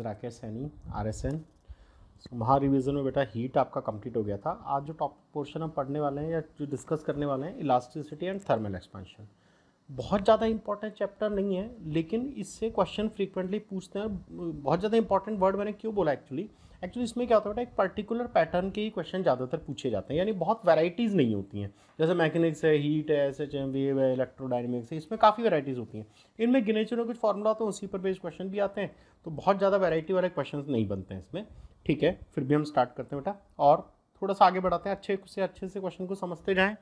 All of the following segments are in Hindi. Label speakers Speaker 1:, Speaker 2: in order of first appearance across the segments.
Speaker 1: Rakesh Saini R S N महा रिविजन में बेटा हीट आपका कंप्लीट हो गया था आज जो टॉपिक पोर्शन हम पढ़ने वाले हैं या जो डिस्कस करने वाले हैं इलास्टिसिटी एंड थर्मल एक्सपेंशन बहुत ज़्यादा इंपॉर्टेंट चैप्टर नहीं है लेकिन इससे क्वेश्चन फ्रीक्वेंटली पूछते हैं बहुत ज़्यादा इंपॉर्टेंट वर्ड मैंने क्यों बोला एक्चुअली एक्चुअली इसमें क्या होता है बेटा एक पर्टिकुलर पैटर्न के ही क्वेश्चन ज़्यादातर पूछे जाते हैं यानी बहुत वैराइटीज़ नहीं होती हैं जैसे मैकेनिक्स है हीट है एस एच एम वेव है इलेक्ट्रोडाइनमिक्स है इसमें काफ़ी वैराइटीज़ होती हैं इनमें गिने चुने कुछ फॉर्मूला तो उसी पर बेस्ड क्वेश्चन भी आते हैं तो बहुत ज़्यादा वैरायटी वाले क्वेश्चन नहीं बनते हैं इसमें ठीक है फिर भी हम स्टार्ट करते हैं बेटा और थोड़ा सा आगे बढ़ाते हैं अच्छे से अच्छे से क्वेश्चन को समझते जाएँ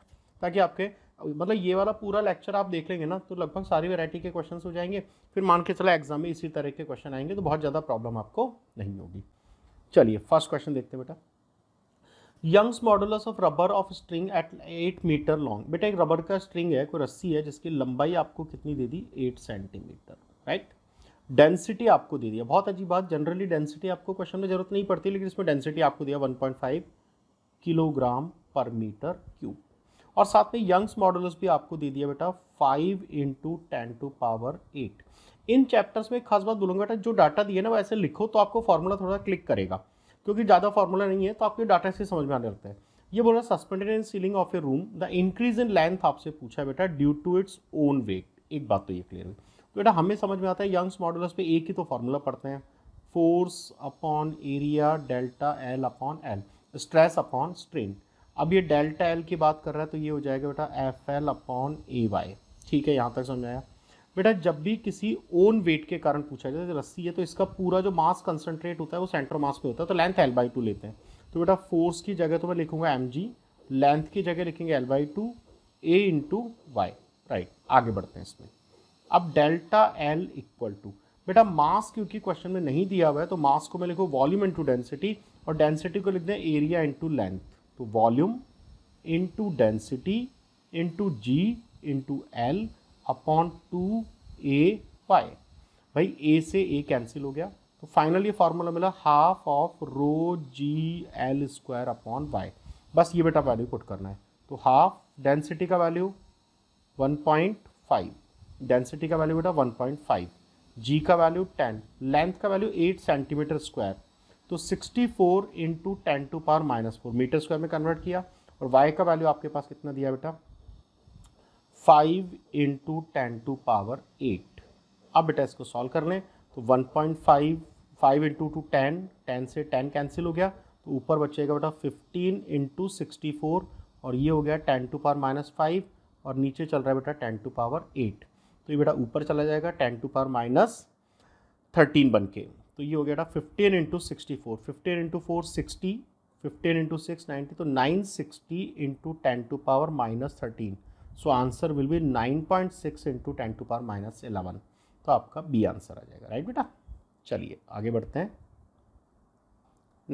Speaker 1: ताकि आपके मतलब ये वाला पूरा लेक्चर आप देख लेंगे ना तो लगभग सारी वैरायटी के क्वेश्चन हो जाएंगे फिर मान के चला एग्जाम में इसी तरह के क्वेश्चन आएंगे तो बहुत ज़्यादा प्रॉब्लम आपको नहीं होगी चलिए फर्स्ट क्वेश्चन देखते हैं बेटा Young's modulus of rubber of string eight eight metre long बेटा एक रबर का स्ट्रिंग है कोई रस्सी है जिसकी लंबाई आपको कितनी दे दी एट सेंटीमीटर राइट डेंसिटी आपको दे दिया बहुत अजीब बात जनरली डेंसिटी आपको क्वेश्चन में जरूरत नहीं पड़ती लेकिन इसमें डेंसिटी आपको दिया 1.5 किलोग्राम पर मीटर क्यूब और साथ में यंग्स मॉडुलस भी आपको दे दिया बेटा 5 इंटू टेन टू पावर 8 इन चैप्टर्स में खास बात बोलूँगा बेटा जो डाटा दिए ना वो ऐसे लिखो तो आपको फॉर्मूला थोड़ा क्लिक करेगा क्योंकि ज़्यादा फॉर्मूला नहीं है तो आपके डाटा से समझ में आने लगता है ये बोल रहा है suspended in ceiling of a room the increase in length आपसे पूछा बेटा due to its own weight एक बात तो ये क्लियर है तो बेटा हमें समझ में आता है यंग्स मॉडुलस पे एक ही तो फार्मूला पढ़ते हैं force upon area delta L upon L stress upon strain अब ये डेल्टा एल की बात कर रहा है तो ये हो जाएगा बेटा F L upon A Y ठीक है यहाँ तक समझाया बेटा जब भी किसी ओन वेट के कारण पूछा जाए रस्सी है तो इसका पूरा जो मास कंसनट्रेट होता है वो सेंटर मास पे होता है तो लेंथ एल बाई टू लेते हैं तो बेटा फोर्स की जगह तो मैं लिखूंगा एम जी लेंथ की जगह लिखेंगे L by two A into Y right आगे बढ़ते हैं इसमें अब डेल्टा एल इक्वल टू बेटा मास क्योंकि क्वेश्चन में नहीं दिया हुआ है तो मास को मैं लिखूँ वॉल्यूम इंटू डेंसिटी और डेंसिटी को लिख दें एरिया इंटू लेंथ तो volume into density into g into l upon two a pi भाई ए से ए कैंसिल हो गया तो फाइनल ये फार्मूला मिला half of row G L square upon Y बस ये बेटा वैल्यू पुट करना है तो हाफ डेंसिटी का वैल्यू 1.5 डेंसिटी का वैल्यू बेटा 1.5 जी का वैल्यू 10 लेंथ का वैल्यू 8 सेंटीमीटर स्क्वायर तो 64 four into ten to power minus four metre square में कन्वर्ट किया और वाई का वैल्यू आपके पास कितना दिया बेटा five into ten to power eight अब बेटा इसको सॉल्व कर लें तो one point five five into two ten ten से टेन कैंसिल हो गया तो ऊपर बचेगा बेटा फिफ्टीन इंटू सिक्सटी फोर और ये हो गया ten to power minus five और नीचे चल रहा है बेटा टेन टू पावर एट तो ये बेटा ऊपर चला जाएगा ten to power minus thirteen बन के तो ये हो गया बेटा fifteen into sixty four fifteen into four sixty fifteen into six ninety तो nine sixty into ten to power minus thirteen so answer will be nine point six into ten to power minus eleven तो आपका बी आंसर आ जाएगा राइट बेटा चलिए आगे बढ़ते हैं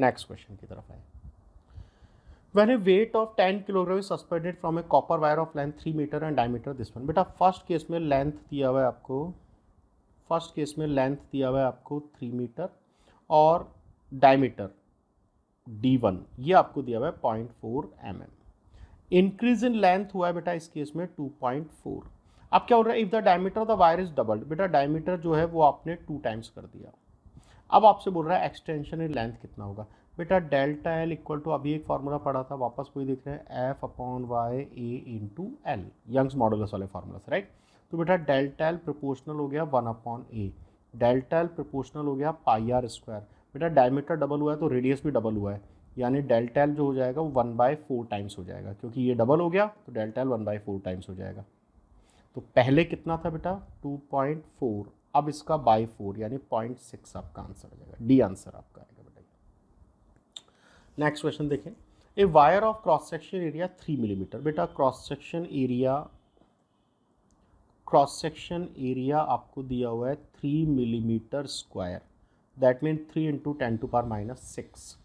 Speaker 1: नेक्स्ट क्वेश्चन की तरफ आए when a weight of ten kilogram is suspended from a copper wire of length three metre and diameter this one बेटा फर्स्ट केस में लेंथ दिया हुआ है आपको फर्स्ट केस में लेंथ दिया हुआ है आपको थ्री मीटर और डायमीटर डी वन ये आपको दिया हुआ है point four M M increase in length हुआ है बेटा इस केस में 2.4 अब क्या हो रहा है if the diameter of the wire is doubled बेटा डायमीटर जो है वो आपने टू टाइम्स कर दिया अब आपसे बोल रहा है एक्सटेंशन इन लेंथ कितना होगा बेटा डेल्टा एल इक्वल टू अभी एक फार्मूला पढ़ा था वापस कोई देख रहे हैं F upon Y A into L Young's modulus वाले फार्मूला से राइट तो बेटा डेल्टा एल प्रोपोर्शनल हो गया one upon A delta L proportional हो गया पाई आर स्क्वायर बेटा डायमीटर डबल हुआ है तो रेडियस भी डबल हुआ है यानी डेल्टा एल जो हो जाएगा वो वन बाय फोर टाइम्स हो जाएगा क्योंकि ये डबल हो गया तो delta L one by four times हो जाएगा तो पहले कितना था बेटा टू पॉइंट फोर अब इसका बाई फोर यानी पॉइंट सिक्स आपका आंसर हो जाएगा डी आंसर आपका आएगा बेटा नेक्स्ट क्वेश्चन देखें a wire of cross section area three millimetre बेटा cross section area cross section area आपको दिया हुआ है three millimetre square that mean three into ten to power minus six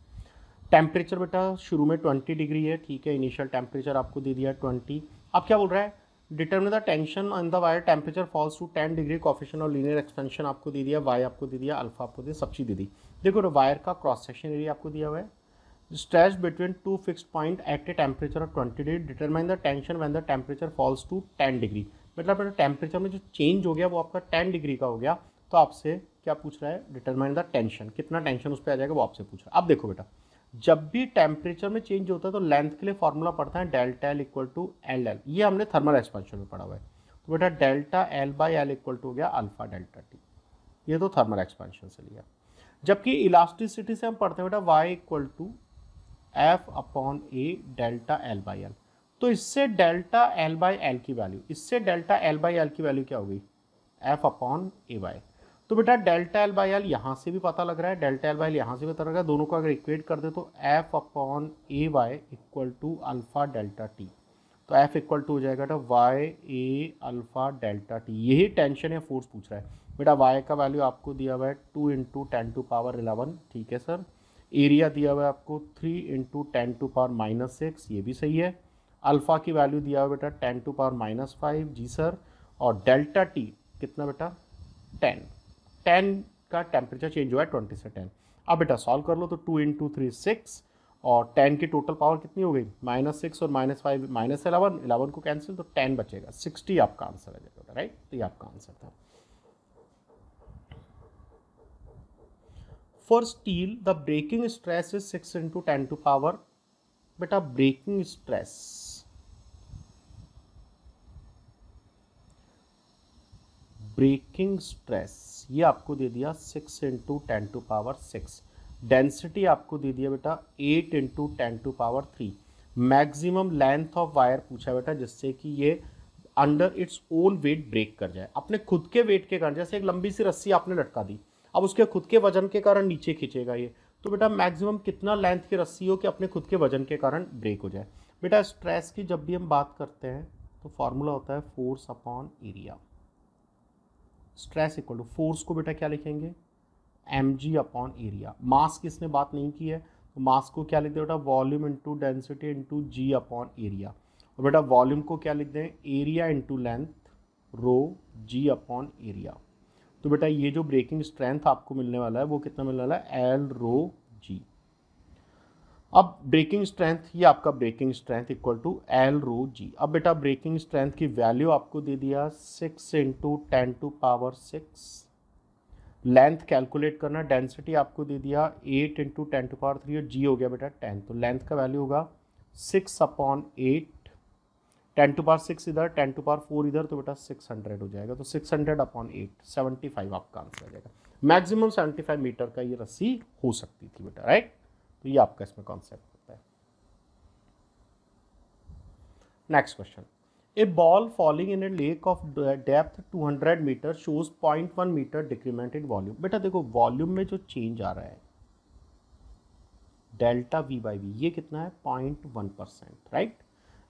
Speaker 1: temperature बेटा शुरू में ट्वेंटी डिग्री है ठीक है इनिशियल टेम्परेचर आपको दे दिया ट्वेंटी अब क्या बोल रहा है determine the tension on the wire temperature falls to ten degree coefficient और लीनियर एक्सपेंशन आपको दे दिया वाई आपको दे दिया अल्फा आपको दे सब चीज़ दे दी देखो वायर का क्रॉस सेक्शन एरिया आपको दिया हुआ है stretch between two fix point at a temperature of twenty degree determine the tension when the temperature falls to ten degree मतलब टेम्परेचर में जो चेंज हो गया वो आपका टेन डिग्री का हो गया तो आपसे क्या पूछ रहा है डिटरमाइन द टेंशन कितना टेंशन उस पर आ जाएगा वो आपसे पूछ रहा है अब देखो बेटा जब भी टेम्परेचर में चेंज होता है तो लेंथ के लिए फॉर्मूला पड़ता है delta L equal to L L ये हमने थर्मल एक्सपेंशन में पढ़ा हुआ है तो बेटा delta L by L equal to हो गया अल्फा डेल्टा टी ये तो थर्मल एक्सपेंशन से लिया जबकि इलास्टिसिटी से हम पढ़ते हैं बेटा Y equal to F upon A delta L by L तो इससे डेल्टा एल बाई एल की वैल्यू इससे डेल्टा एल बाई एल की वैल्यू क्या होगी एफ अपॉन ए बाई तो बेटा डेल्टा एल बाई एल यहाँ से भी पता लग रहा है डेल्टा एल बाई एल यहाँ से भी पता लग रहा है दोनों को अगर इक्वेट कर दे तो F upon A Y equal to alpha delta T तो एफ इक्वल टू हो जाएगा बेटा Y A alpha delta T यही टेंशन या फोर्स पूछ रहा है बेटा वाई का वैल्यू आपको दिया हुआ है two into ten to power eleven ठीक है सर एरिया दिया हुआ है आपको three into ten to power minus six ये भी सही है अल्फ़ा की वैल्यू दिया हुआ बेटा ten to power minus five जी सर और डेल्टा टी कितना बेटा टेन टेन का टेम्परेचर चेंज हुआ है ट्वेंटी से टेन अब बेटा सॉल्व कर लो तो two into three six और टेन की टोटल पावर कितनी हो गई माइनस सिक्स और minus five minus eleven eleven को कैंसिल तो टेन बचेगा सिक्सटी आपका आंसर आ जाएगा राइट तो ये आपका आंसर था for steel the breaking stress is six into ten to power बेटा ब्रेकिंग स्ट्रेस ब्रेकिंग स्ट्रेस ये आपको दे दिया six into ten to power six density आपको दे दिया बेटा eight into ten to power three maximum length of wire पूछा बेटा जिससे कि ये under its own weight break कर जाए अपने खुद के वेट के कारण जैसे एक लंबी सी रस्सी आपने लटका दी अब उसके खुद के वजन के कारण नीचे खींचेगा ये तो बेटा मैक्सिमम कितना लेंथ की रस्सी हो कि अपने खुद के वजन के कारण ब्रेक हो जाए बेटा स्ट्रेस की जब भी हम बात करते हैं तो फॉर्मूला होता है force upon area stress equal to force को बेटा क्या लिखेंगे m g upon area mass की इसने बात नहीं की है तो मास को क्या लिख दें बेटा volume into density into g upon area और बेटा वॉल्यूम को क्या लिख दें एरिया इंटू लेंथ रो जी अपॉन एरिया तो बेटा ये जो ब्रेकिंग स्ट्रेंथ आपको मिलने वाला है वो कितना मिलने वाला है एल रो जी अब ब्रेकिंग स्ट्रेंथ ये आपका breaking strength equal to L rho g अब बेटा ब्रेकिंग स्ट्रेंथ की वैल्यू आपको दे दिया six into ten to power six length calculate करना डेंसिटी आपको दे दिया eight into ten to power three और जी हो गया बेटा टेन तो लेंथ का वैल्यू होगा six upon eight ten to power six इधर टेन टू पावर फोर इधर तो बेटा सिक्स हंड्रेड हो जाएगा तो six hundred upon eight seventy five आपका आंसर आ जाएगा मैक्सिमम सेवेंटी फाइव मीटर का ये रस्सी हो सकती थी बेटा राइट तो ये आपका इसमें कॉन्सेप्ट होता है next question a ball falling in a lake of depth 200 metre shows 0.1 metre decrement in volume बेटा देखो वॉल्यूम में जो चेंज आ रहा है डेल्टा वी बाई वी ये कितना है पॉइंट वन परसेंट राइट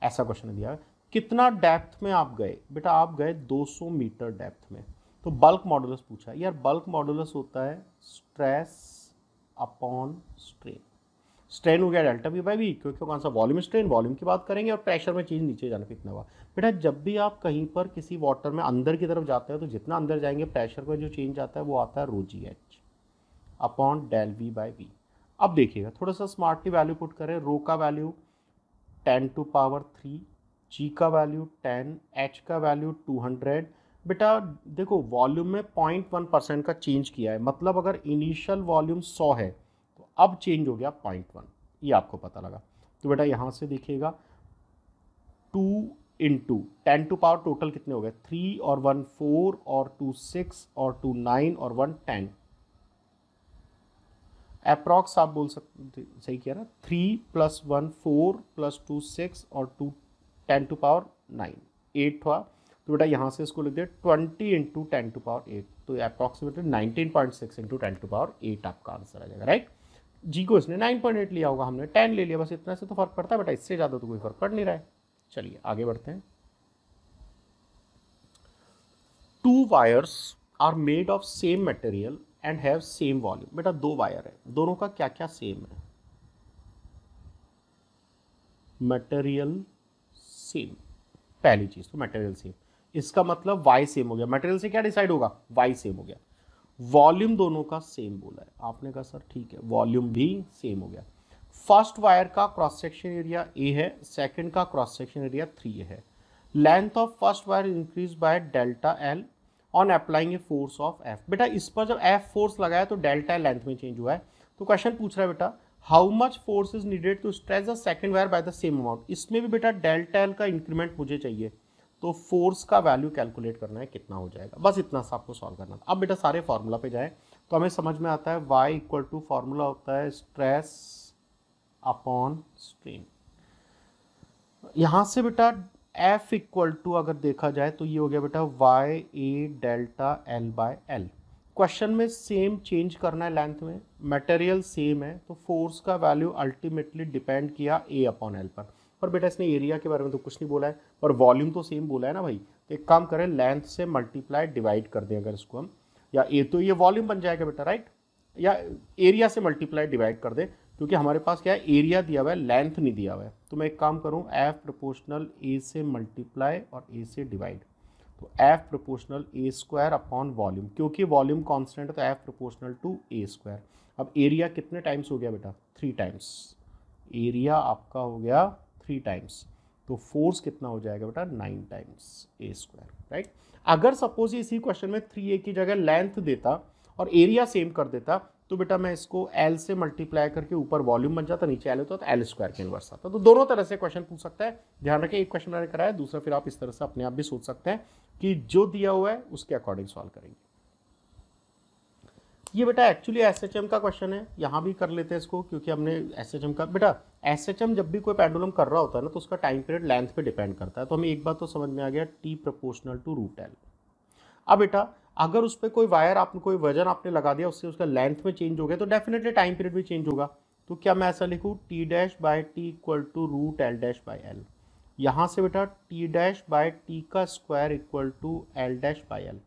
Speaker 1: ऐसा क्वेश्चन दिया कितना डेप्थ में आप गए बेटा आप गए 200 मीटर डेप्थ में तो बल्क मॉडुलस पूछा यार बल्क मॉडुलस होता है स्ट्रेस अपॉन स्ट्रेन स्ट्रेन हो गया डेल्टा वी बाई वी क्योंकि कौन सा वॉल्यूम स्ट्रेन वॉल्यूम की बात करेंगे और प्रेशर में चीज़ नीचे जाने पर इतना हुआ बेटा जब भी आप कहीं पर किसी वाटर में अंदर की तरफ जाते हैं तो जितना अंदर जाएंगे प्रेशर में जो चेंज आता है वो आता है rho ji h upon del V by V अब देखिएगा थोड़ा सा स्मार्टली वैल्यू पुट करें रो का value ten to power three g का वैल्यू टेन एच का वैल्यू टू हंड्रेड बेटा देखो वॉल्यूम में पॉइंट वन परसेंट का चेंज किया है मतलब अगर इनिशियल वॉल्यूम सौ है अब चेंज हो गया पॉइंट वन ये आपको पता लगा तो बेटा यहाँ से देखिएगा two into ten to power total कितने हो गए थ्री और वन फोर और टू सिक्स और टू नाइन और वन टेन अप्रॉक्स आप बोल सकते सही कह रहा three plus one four plus two six और two ten to power nine eight हुआ तो बेटा यहाँ से इसको लिख दिया twenty into ten to power eight तो approximately nineteen point six into ten to power eight आपका आंसर आ जाएगा राइट को इसने नाइन पॉइंट एट लिया होगा हमने टेन ले लिया बस इतना से तो फर्क पड़ता है बेटा इससे ज़्यादा तो कोई फर्क पड़ नहीं रहा है चलिए आगे बढ़ते हैं two wires are made of same material and have same volume बेटा दो वायर है दोनों का क्या क्या सेम है मटेरियल सेम पहली चीज़ तो मटेरियल सेम इसका मतलब वाई सेम हो गया मटेरियल से क्या डिसाइड होगा वाई सेम हो गया वॉल्यूम दोनों का सेम बोला है आपने कहा सर ठीक है वॉल्यूम भी सेम हो गया फर्स्ट वायर का क्रॉस सेक्शन एरिया ए है सेकंड का क्रॉस सेक्शन एरिया थ्री है length of first wire increase by delta L on applying a force of F बेटा इस पर जब एफ फोर्स लगाया तो डेल्टा एल लेंथ में चेंज हुआ है तो क्वेश्चन पूछ रहा है बेटा how much force is needed to stretch the second wire by the same amount इसमें भी बेटा डेल्टा एल का इंक्रीमेंट मुझे चाहिए तो फोर्स का वैल्यू कैलकुलेट करना है कितना हो जाएगा बस इतना सा आपको सॉल्व करना था अब बेटा सारे फार्मूला पे जाए तो हमें समझ में आता है वाई इक्वल टू फार्मूला होता है स्ट्रेस अपॉन स्ट्रेन यहां से बेटा F इक्वल टू अगर देखा जाए तो ये हो गया बेटा y a delta L by L question में सेम चेंज करना है लेंथ में मटेरियल सेम है तो फोर्स का वैल्यू अल्टीमेटली डिपेंड किया ए अपॉन एल पर और बेटा इसने एरिया के बारे में तो कुछ नहीं बोला है और वॉल्यूम तो सेम बोला है ना भाई तो एक काम करें लेंथ से मल्टीप्लाई डिवाइड कर दें अगर इसको हम या ए तो ये वॉल्यूम बन जाएगा बेटा राइट या एरिया से मल्टीप्लाई डिवाइड कर दें क्योंकि हमारे पास क्या है एरिया दिया हुआ है लेंथ नहीं दिया हुआ है तो मैं एक काम करूँ एफ प्रपोर्शनल ए से मल्टीप्लाई और ए से डिवाइड तो F proportional A square upon volume क्योंकि वॉल्यूम कॉन्स्टेंट है तो F proportional to A square अब एरिया कितने टाइम्स हो गया बेटा थ्री टाइम्स एरिया आपका हो गया थ्री टाइम्स तो फोर्स कितना हो जाएगा बेटा nine times A square right अगर सपोज इसी क्वेश्चन में थ्री ए की जगह लेंथ देता और एरिया सेम कर देता तो बेटा मैं इसको एल से मल्टीप्लाई करके ऊपर वॉल्यूम बन जाता नीचे एल होता तो एल स्क्वायर के इन्वर्स आता तो दोनों तरह से क्वेश्चन पूछ सकता है ध्यान रखें एक क्वेश्चन मैंने कराया दूसरा फिर आप इस तरह से अपने आप भी सोच सकते हैं कि जो दिया हुआ है उसके अकॉर्डिंग सॉल्व करेंगे ये बेटा एक्चुअली एस एच एम का क्वेश्चन है यहाँ भी कर लेते हैं इसको क्योंकि हमने एस एच एम का बेटा एस एच एम जब भी कोई पेंडुलम कर रहा होता है ना तो उसका टाइम पीरियड लेंथ पे डिपेंड करता है तो हमें एक बात तो समझ में आ गया T proportional to root L अब बेटा अगर उस पर कोई वायर आपने कोई वजन आपने लगा दिया उससे उसका लेंथ में चेंज हो गया तो डेफिनेटली टाइम पीरियड भी चेंज होगा तो क्या मैं ऐसा लिखूँ T dash by T equal to root L dash by L यहाँ से बेटा टी डैश बाय टी का square equal to L dash by L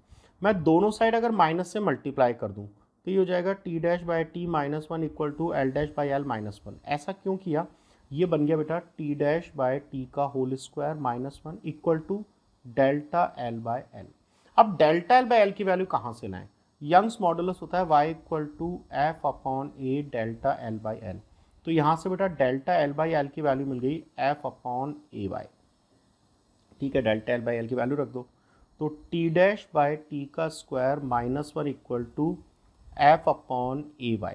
Speaker 1: मैं दोनों साइड अगर माइनस से मल्टीप्लाई कर दूँ तो ये हो जाएगा T dash by T minus one equal to L dash by L minus one ऐसा क्यों किया ये बन गया बेटा टी डैश बाई टी का whole square minus one equal to delta L by L अब डेल्टा एल बाय एल की वैल्यू कहाँ से लाएं यंग्स मॉडुलस होता है Y equal to F upon A delta L by L तो यहाँ से बेटा डेल्टा एल बाई एल की वैल्यू मिल गई एफ अपॉन ए वाई ठीक है डेल्टा एल बाई एल की वैल्यू रख दो तो टी डैश बाय टी का square minus one equal to F upon A Y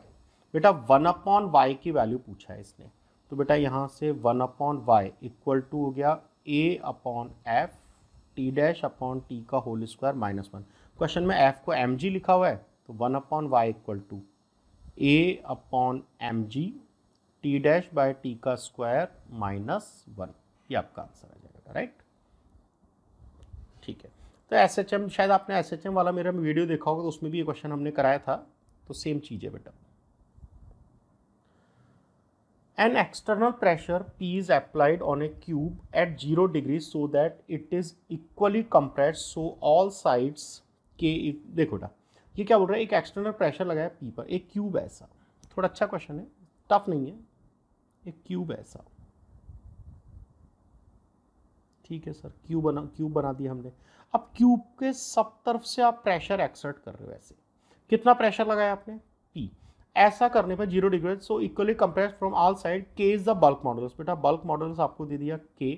Speaker 1: बेटा वन अपॉन वाई की वैल्यू पूछा है इसने तो बेटा यहाँ से one upon Y equal to हो गया A upon F T dash upon T का whole square minus one question में एफ को एम जी लिखा हुआ है तो one upon Y equal to A upon M G T dash by T का स्क्वायर माइनस वन ये आपका आंसर आ जाएगा राइट ठीक है तो एस एच एम शायद आपने एस एच एम वाला मेरा वीडियो देखा होगा तो उसमें भी ये क्वेश्चन हमने कराया था तो सेम चीज़ है बेटा an external pressure p is applied on a cube at 0 degree so that it is equally compressed so all sides k देखो बेटा ये क्या बोल रहा है एक एक्सटर्नल प्रेशर लगाया पी पर एक क्यूब ऐसा थोड़ा अच्छा क्वेश्चन है टफ नहीं है एक क्यूब ऐसा ठीक है सर क्यूब बना क्यूब बना दिया हमने अब क्यूब के सब तरफ से आप प्रेशर एक्सर्ट कर रहे हो ऐसे कितना प्रेशर लगाया आपने पी ऐसा करने पर zero degree so equally compress from all side K is the bulk modulus बेटा बल्क मॉडल्स आपको दे दिया K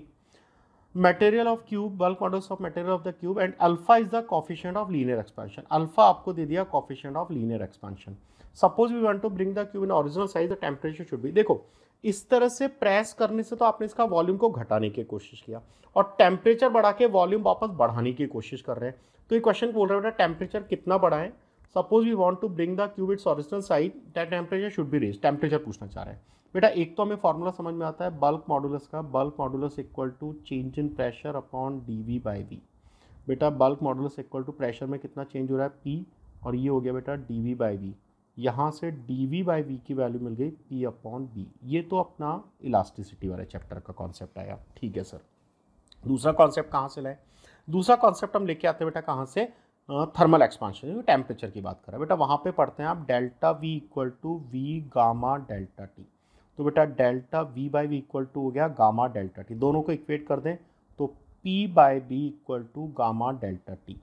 Speaker 1: material of cube bulk modulus of material of the cube and alpha is the coefficient of linear expansion alpha आपको दे दिया coefficient of linear expansion suppose we want to bring the cube in original size the temperature should भी देखो इस तरह से प्रेस करने से तो आपने इसका वॉल्यूम को घटाने की कोशिश किया और टेम्परेचर बढ़ा के वॉल्यूम वापस बढ़ाने की कोशिश कर रहे हैं तो ये क्वेश्चन बोल रहे हैं बेटा टेम्परेचर कितना बढ़ाएं suppose we want to bring the cube its original side that temperature should be raised temperature पूछना चाह रहे हैं बेटा एक तो हमें फॉर्मूला समझ में आता है बल्क मॉडुलस का bulk modulus equal to change in pressure upon D V by V बेटा bulk modulus equal to pressure में कितना चेंज हो रहा है पी और ये हो गया बेटा डी वी बाई वी यहाँ से डी वी बाई वी की वैल्यू मिल गई पी अपॉन बी ये तो अपना इलास्टिसिटी वाले चैप्टर का कॉन्सेप्ट आया ठीक है सर दूसरा कॉन्सेप्ट कहाँ से लाए दूसरा कॉन्सेप्ट हम लेके आते हैं बेटा कहाँ से थर्मल एक्सपांशन टेम्परेचर की बात करें बेटा वहाँ पे पढ़ते हैं आप delta V equal to V gamma delta T तो बेटा delta V by V equal to हो गया गामा डेल्टा टी दोनों को इक्वेट कर दें तो P by B equal to gamma delta T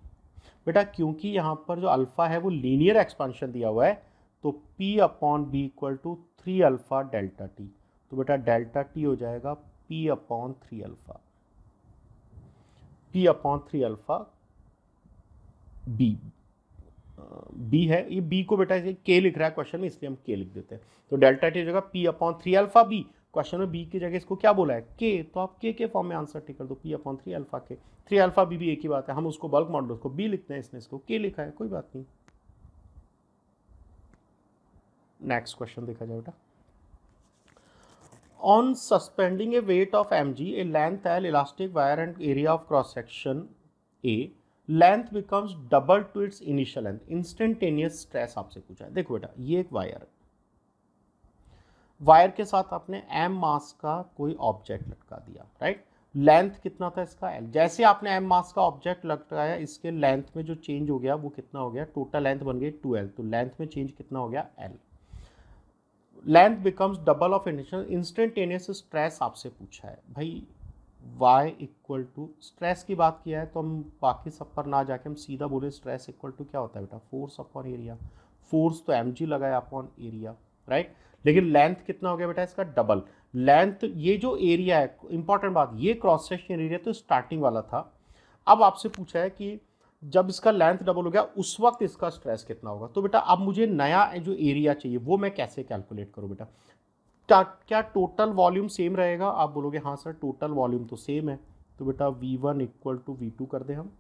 Speaker 1: बेटा क्योंकि यहाँ पर जो अल्फ़ा है वो लीनियर एक्सपांशन दिया हुआ है तो P upon B equal to three alpha delta T तो बेटा डेल्टा टी हो जाएगा P upon three alpha P upon three alpha B B है ये बी को बेटा इसे के लिख रहा है क्वेश्चन में इसलिए हम के लिख देते हैं तो डेल्टा टी जाएगा P upon three alpha B question में बी की जगह इसको क्या बोला है के तो आप के के फॉर्म में आंसर ठीक कर दो P upon three alpha K three alpha B भी एक ही बात है हम उसको बल्क मॉडल को बी लिखते हैं इसने इसको के लिखा है कोई बात नहीं नेक्स्ट क्वेश्चन देखा जाए बेटा on suspending a weight of M G a length L elastic wire and area of cross section A length becomes double to its initial length instantaneous stress आपसे पूछा है देखो बेटा ये एक वायर है वायर के साथ आपने एम मास का कोई ऑब्जेक्ट लटका दिया राइट लेंथ कितना था इसका एल जैसे आपने एम मास का ऑब्जेक्ट लटकाया इसके लेंथ में जो चेंज हो गया वो कितना हो गया टोटल लेंथ बन गई टू एल तो लेंथ में चेंज कितना हो गया L length becomes double of initial instantaneous stress आपसे पूछा है भाई y इक्वल टू स्ट्रेस की बात किया है तो हम बाकी सब पर ना जाके हम सीधा बोले स्ट्रेस इक्वल टू क्या होता है बेटा फोर्स अपॉन एरिया फोर्स तो एम जी लगाया अपॉन एरिया राइट लेकिन लेंथ कितना हो गया बेटा इसका डबल लेंथ ये जो एरिया है इंपॉर्टेंट बात ये क्रॉस सेक्शन एरिया तो स्टार्टिंग वाला था अब आपसे पूछा है कि जब इसका लेंथ डबल हो गया उस वक्त इसका स्ट्रेस कितना होगा तो बेटा अब मुझे नया जो एरिया चाहिए वो मैं कैसे कैलकुलेट करूँ बेटा क्या टोटल वॉल्यूम सेम रहेगा आप बोलोगे हाँ सर टोटल वॉल्यूम तो सेम है तो बेटा V one equal to V two कर दें हम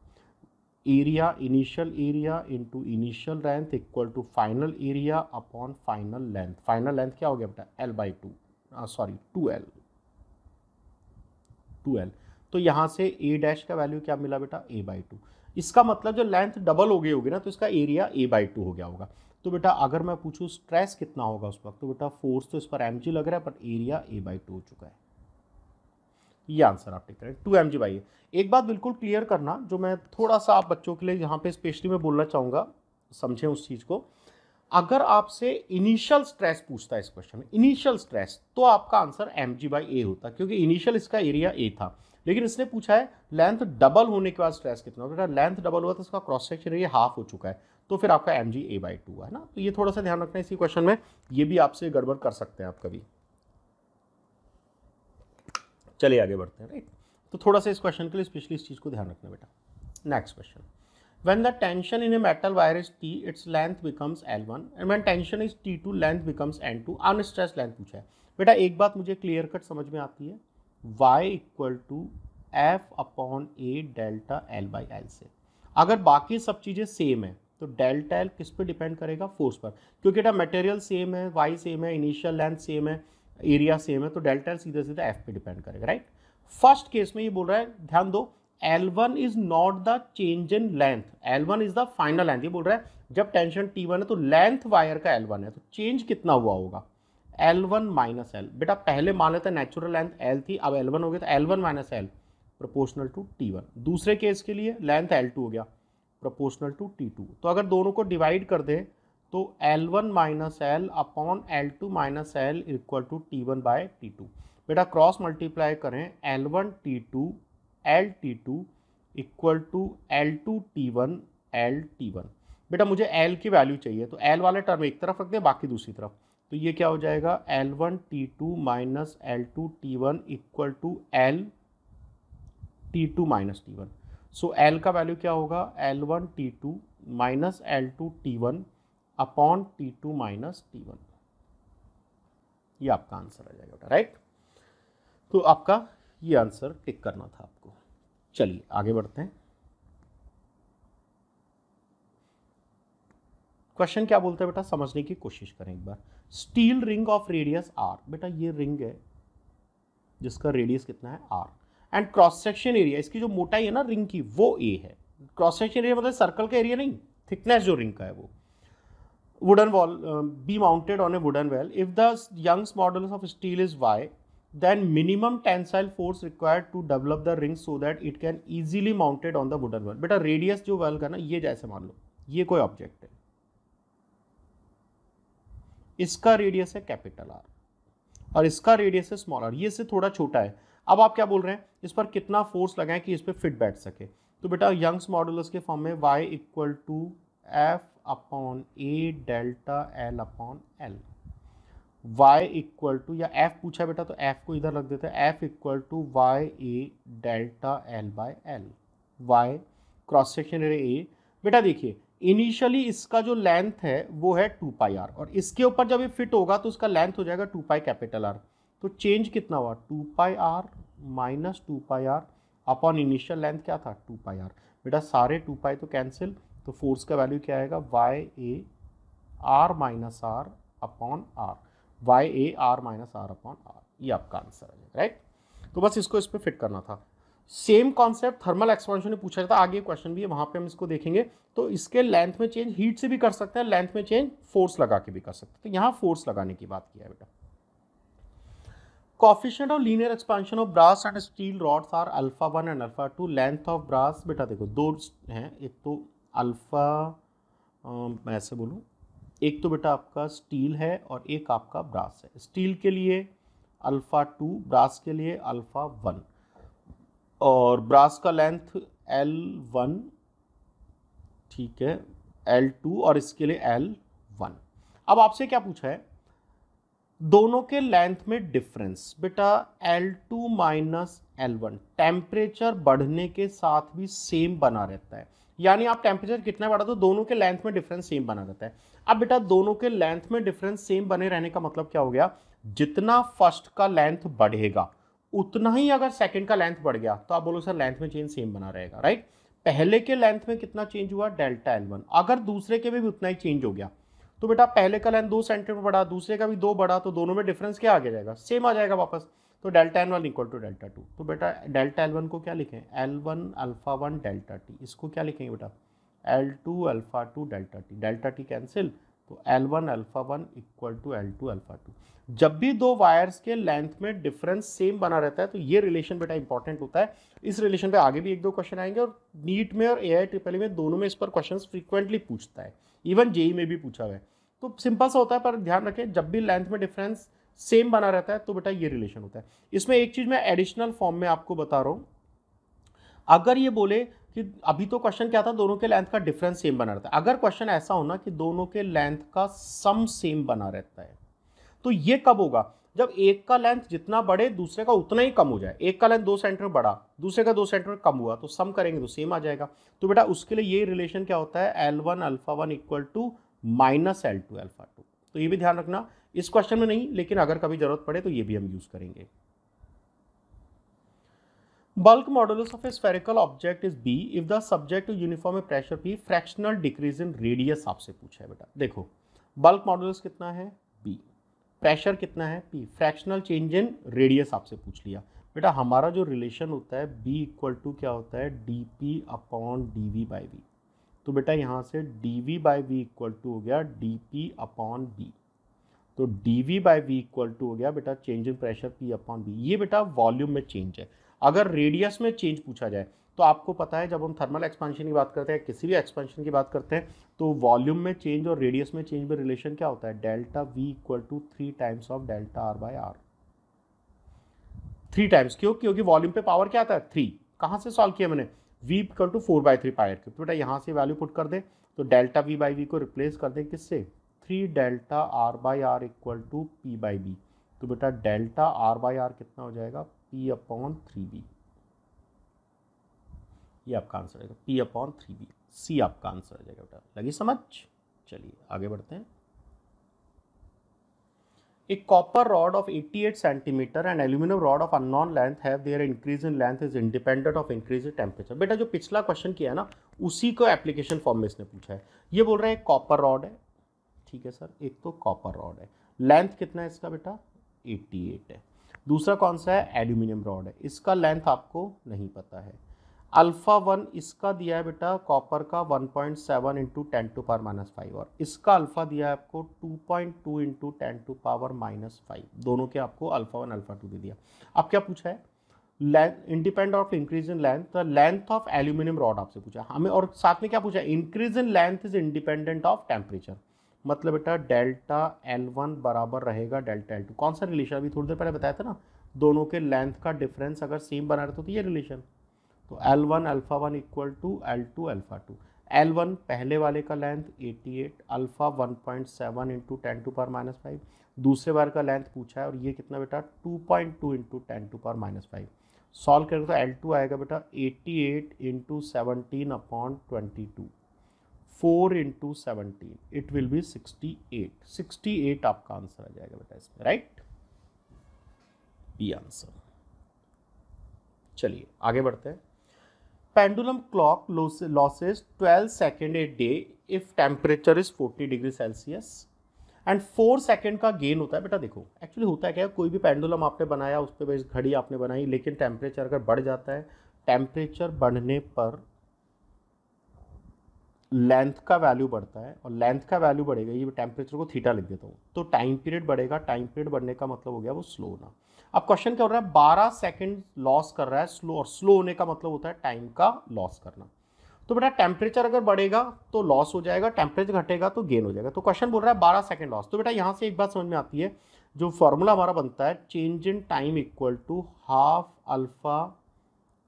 Speaker 1: area initial area into initial length equal to final area upon final length final length क्या हो गया बेटा L by two sorry two L two L तो यहाँ से ए डैश का वैल्यू क्या मिला बेटा ए बाई टू इसका मतलब जो लेंथ डबल हो गई होगी ना तो इसका एरिया ए बाई टू हो गया होगा तो बेटा अगर मैं पूछूँ स्ट्रेस कितना होगा उस वक्त तो बेटा फोर्स तो इस पर एम लग रहा है but area A by two हो चुका है ये आंसर आप ठीक करें टू एम जी बाई एक बात बिल्कुल क्लियर करना जो मैं थोड़ा सा आप बच्चों के लिए यहाँ पे स्पेशली मैं बोलना चाहूँगा समझें उस चीज़ को अगर आपसे इनिशियल स्ट्रेस पूछता है इस क्वेश्चन में इनिशियल स्ट्रेस तो आपका answer M G by A होता क्योंकि इनिशियल इसका एरिया ए था लेकिन इसने पूछा है लेंथ डबल होने के बाद स्ट्रेस कितना होगा लेंथ डबल हुआ तो इसका क्रॉस सेक्शन ये हाफ हो चुका है तो फिर आपका M G A by two है ना तो ये थोड़ा सा ध्यान रखना है इसी क्वेश्चन में ये भी आपसे गड़बड़ कर सकते हैं आप कभी चलिए आगे बढ़ते हैं राइट तो थोड़ा सा इस क्वेश्चन के लिए स्पेशली इस चीज़ को ध्यान रखना बेटा next question when the tension in a T its length becomes L one and when tension is T two length becomes N two unstressed length पूछा है बेटा एक बात मुझे क्लियर कट समझ में आती है y equal to F upon A delta L by L से अगर बाकी सब चीज़ें तो सेम है तो डेल्टा एल किस पे डिपेंड करेगा फोर्स पर क्योंकि बेटा मटेरियल सेम है वाई सेम है इनिशियल लेंथ सेम है एरिया सेम है तो डेल्टा एल सीधा सीधा एफ पे डिपेंड करेगा राइट फर्स्ट केस में ये बोल रहा है ध्यान दो L one is not the change in length L one is the final length ये बोल रहा है जब टेंशन टी वन है तो लेंथ वायर का एल वन है तो चेंज कितना हुआ होगा एल वन माइनस एल बेटा पहले मान लेते नेचुरल लेंथ एल थी अब एल वन हो गया तो L one minus L proportional to T one दूसरे केस के लिए लेंथ एल टू हो गया प्रोपोर्शनल टू टी टू तो अगर दोनों को डिवाइड कर दें तो L one minus L upon L two minus L equal to T one by T two बेटा क्रॉस मल्टीप्लाई करें L one T two L T two equal to L two T one L T one बेटा मुझे एल की वैल्यू चाहिए तो एल वाले टर्म एक तरफ रख दें बाकी दूसरी तरफ तो ये क्या हो जाएगा L one T two minus L two T one equal to L T two minus T one so L का वैल्यू क्या होगा L one T two minus L two T one upon T two minus T one ये आपका आंसर आ जाएगा बेटा राइट तो आपका ये आंसर टिक करना था आपको चलिए आगे बढ़ते हैं क्वेश्चन क्या बोलते हैं बेटा समझने की कोशिश करें एक बार steel ring of radius R बेटा ये रिंग है जिसका रेडियस कितना है R and cross section area इसकी जो मोटाई है ना रिंग की वो ए है क्रॉस सेक्शन एरिया मतलब सर्कल का एरिया नहीं थिकनेस जो रिंग का है वो wooden wall be mounted on a wooden well if the Young's model of steel is Y then minimum tensile force required to develop the ring so that it can easily mounted on the wooden well बेटा रेडियस जो वेल का ना ये जैसे मान लो ये कोई ऑब्जेक्ट है इसका रेडियस है कैपिटल आर और इसका रेडियस है स्मॉल आर ये इससे थोड़ा छोटा है अब आप क्या बोल रहे हैं इस पर कितना फोर्स लगाएं कि इस पर फिट बैठ सके तो बेटा यंग्स मॉडुलस के फॉर्म में y equal to F upon A delta L upon L y equal to या f पूछा बेटा तो f को इधर रख देते हैं f equal to Y A delta L by L Y cross section A बेटा देखिए इनिशियली इसका जो लेंथ है वो है टू पाई आर और इसके ऊपर जब ये फिट होगा तो उसका लेंथ हो जाएगा टू पाई कैपिटल आर तो चेंज कितना हुआ two pi R minus two pi R upon initial length क्या था टू पाई आर बेटा सारे टू पाई तो कैंसिल तो फोर्स का वैल्यू क्या आएगा Y A R minus R upon R Y A R minus R upon R ये आपका आंसर आ जाएगा राइट तो बस इसको इस पर फिट करना था सेम कॉन्सेप्ट थर्मल एक्सपांशन में पूछा जाता है आगे क्वेश्चन भी है वहाँ पे हम इसको देखेंगे तो इसके लेंथ में चेंज हीट से भी कर सकते हैं लेंथ में चेंज फोर्स लगा के भी कर सकते हैं तो यहाँ फोर्स लगाने की बात किया है बेटा coefficient of linear expansion of brass and steel rods are alpha one and alpha two length of brass बेटा देखो दो हैं एक तो अल्फा मैं ऐसे बोलूँ एक तो बेटा आपका स्टील है और एक आपका ब्रास है स्टील के लिए अल्फ़ा टू ब्रास के लिए अल्फ़ा वन और ब्रास का लेंथ एल वन ठीक है एल टू और इसके लिए एल वन अब आपसे क्या पूछा है दोनों के लेंथ में डिफरेंस बेटा L two minus L one temperature बढ़ने के साथ भी सेम बना रहता है यानी आप टेम्परेचर कितना बढ़ा तो दोनों के लेंथ में डिफरेंस सेम बना रहता है अब बेटा दोनों के लेंथ में डिफरेंस सेम बने रहने का मतलब क्या हो गया जितना फर्स्ट का लेंथ बढ़ेगा उतना ही अगर सेकंड का लेंथ बढ़ गया तो आप बोलो सर लेंथ में चेंज सेम बना रहेगा राइट पहले के लेंथ में कितना चेंज हुआ डेल्टा एल वन अगर दूसरे के में भी उतना ही चेंज हो गया तो बेटा पहले का लेंथ दो सेंटीमीटर बढ़ा दूसरे का भी दो बढ़ा तो दोनों में डिफरेंस क्या गया जाएगा सेम आ जाएगा वापस तो delta N one equal to delta two तो बेटा डेल्टा एल वन को क्या लिखें L one alpha one delta T इसको क्या लिखेंगे बेटा L two alpha two delta T delta T cancel तो L one alpha one equal to L two alpha two जब भी दो वायर्स के लेंथ में डिफरेंस सेम बना रहता है तो ये रिलेशन बेटा इंपॉर्टेंट होता है इस रिलेशन पे आगे भी एक दो क्वेश्चन आएंगे और नीट में और ए आई ट्रिपल में दोनों में इस पर क्वेश्चन फ्रीक्वेंटली पूछता है इवन जेई e e में भी पूछा हुआ है तो सिंपल सा होता है पर ध्यान रखें जब भी लेंथ में डिफरेंस सेम बना रहता है तो बेटा ये रिलेशन होता है इसमें एक चीज़ मैं एडिशनल फॉर्म में आपको बता रहा हूँ अगर ये बोले कि अभी तो क्वेश्चन क्या था दोनों के लेंथ का डिफरेंस सेम बना रहता है अगर क्वेश्चन ऐसा होना कि दोनों के लेंथ का सम सेम बना रहता है तो ये कब होगा जब एक का लेंथ जितना बढ़े दूसरे का उतना ही कम हो जाए एक का लेंथ दो सेंटीमीटर बढ़ा दूसरे का दो सेंटीमीटर कम हुआ तो सम करेंगे तो सेम आ जाएगा तो बेटा उसके लिए ये रिलेशन क्या होता है L one alpha one equal to minus L two alpha two तो ये भी ध्यान रखना इस क्वेश्चन में नहीं लेकिन अगर कभी जरूरत पड़े तो ये भी हम यूज़ करेंगे bulk modulus of a spherical object is B if the subject to uniform pressure P fractional decrease in radius आपसे पूछा है बेटा देखो बल्क मॉडुलस कितना है बी प्रेशर कितना है P fractional change in radius आपसे पूछ लिया बेटा हमारा जो रिलेशन होता है बी इक्वल टू क्या होता है D P upon D V by V तो बेटा यहाँ से D V by V equal to हो गया डी पी अपॉन बी तो D V by V equal to हो गया बेटा change in pressure P upon B ये बेटा वॉल्यूम में चेंज है अगर रेडियस में चेंज पूछा जाए तो आपको पता है जब हम थर्मल एक्सपेंशन की बात करते हैं किसी भी एक्सपेंशन की बात करते हैं तो वॉल्यूम में चेंज और रेडियस में चेंज में रिलेशन क्या होता है delta V equal to three times of delta R by R three times क्यों क्योंकि वॉल्यूम पे पावर क्या आता है थ्री कहाँ से सॉल्व किया मैंने V equal to four by three pi r क्योंकि बेटा यहाँ से वैल्यू पुट कर दें तो डेल्टा वी बाई वी को रिप्लेस कर दें किससे three delta R by R equal to P by B तो बेटा डेल्टा आर बाई आर कितना हो जाएगा पी अपॉन थ्री बी ये आपका आंसर आएगा P upon three B C आपका आंसर आ जाएगा बेटा लगी समझ चलिए आगे बढ़ते हैं A copper rod of 88 centimetre and aluminium rod of unknown length have their increase in length is independent of increase in temperature बेटा जो पिछला क्वेश्चन किया है ना उसी को एप्लीकेशन फॉर्म में इसने पूछा है ये बोल रहे हैं कॉपर रॉड है ठीक है सर एक तो कॉपर रॉड है लेंथ कितना है इसका बेटा 88 है दूसरा कौन सा है एल्यूमिनियम रॉड है इसका लेंथ आपको नहीं पता है अल्फ़ा वन इसका दिया है बेटा कॉपर का 1.7 point seven into ten to power minus five और इसका अल्फ़ा दिया है आपको 2.2 point two into ten to power minus five दोनों के आपको अल्फ़ा वन अल्फ़ा टू दे दिया अब क्या पूछा है independent of increase in length length of aluminium rod आपसे पूछा हमें और साथ में क्या पूछा increase in length is independent of temperature मतलब बेटा डेल्टा एल वन बराबर रहेगा डेल्टा एल टू कौन सा रिलेशन अभी थोड़ी देर पहले बताया था ना दोनों के लेंथ का डिफरेंस अगर सेम बना रहे तो ये रिलेशन तो L one alpha one equal to L two alpha two L one पहले वाले का length eighty eight alpha one point seven into ten to power minus five दूसरे बार का लेंथ पूछा है और ये कितना बेटा two point two into ten to power minus five solve करेंगे तो एल टू आएगा बेटा eighty eight into seventeen upon twenty two four into seventeen it will be sixty eight sixty eight आपका आंसर आ जाएगा बेटा इसमें राइट बी आंसर चलिए आगे बढ़ते हैं pendulum clock losses twelve second a day if temperature is forty degree Celsius and four second का गेन होता है बेटा देखो एक्चुअली होता है क्या कोई भी पेंडुलम आपने बनाया उस पर घड़ी आपने बनाई लेकिन टेम्परेचर अगर बढ़ जाता है टेम्परेचर बढ़ने पर लेंथ का वैल्यू बढ़ता है और लेंथ का वैल्यू बढ़ेगा ये टेम्परेचर को थीटा लिख देता हूँ तो टाइम पीरियड बढ़ेगा टाइम पीरियड बढ़ने का मतलब हो गया वो स्लो होना अब क्वेश्चन क्या हो रहा है बारह सेकेंड लॉस कर रहा है स्लो और स्लो होने का मतलब होता है टाइम का लॉस करना तो बेटा टेम्परेचर अगर बढ़ेगा तो लॉस हो जाएगा टेम्परेचर घटेगा तो गेन हो जाएगा तो क्वेश्चन बोल रहा है बारह सेकेंड लॉस तो बेटा यहाँ से एक बात समझ में आती है जो फॉर्मूला हमारा बनता है change in time equal to half alpha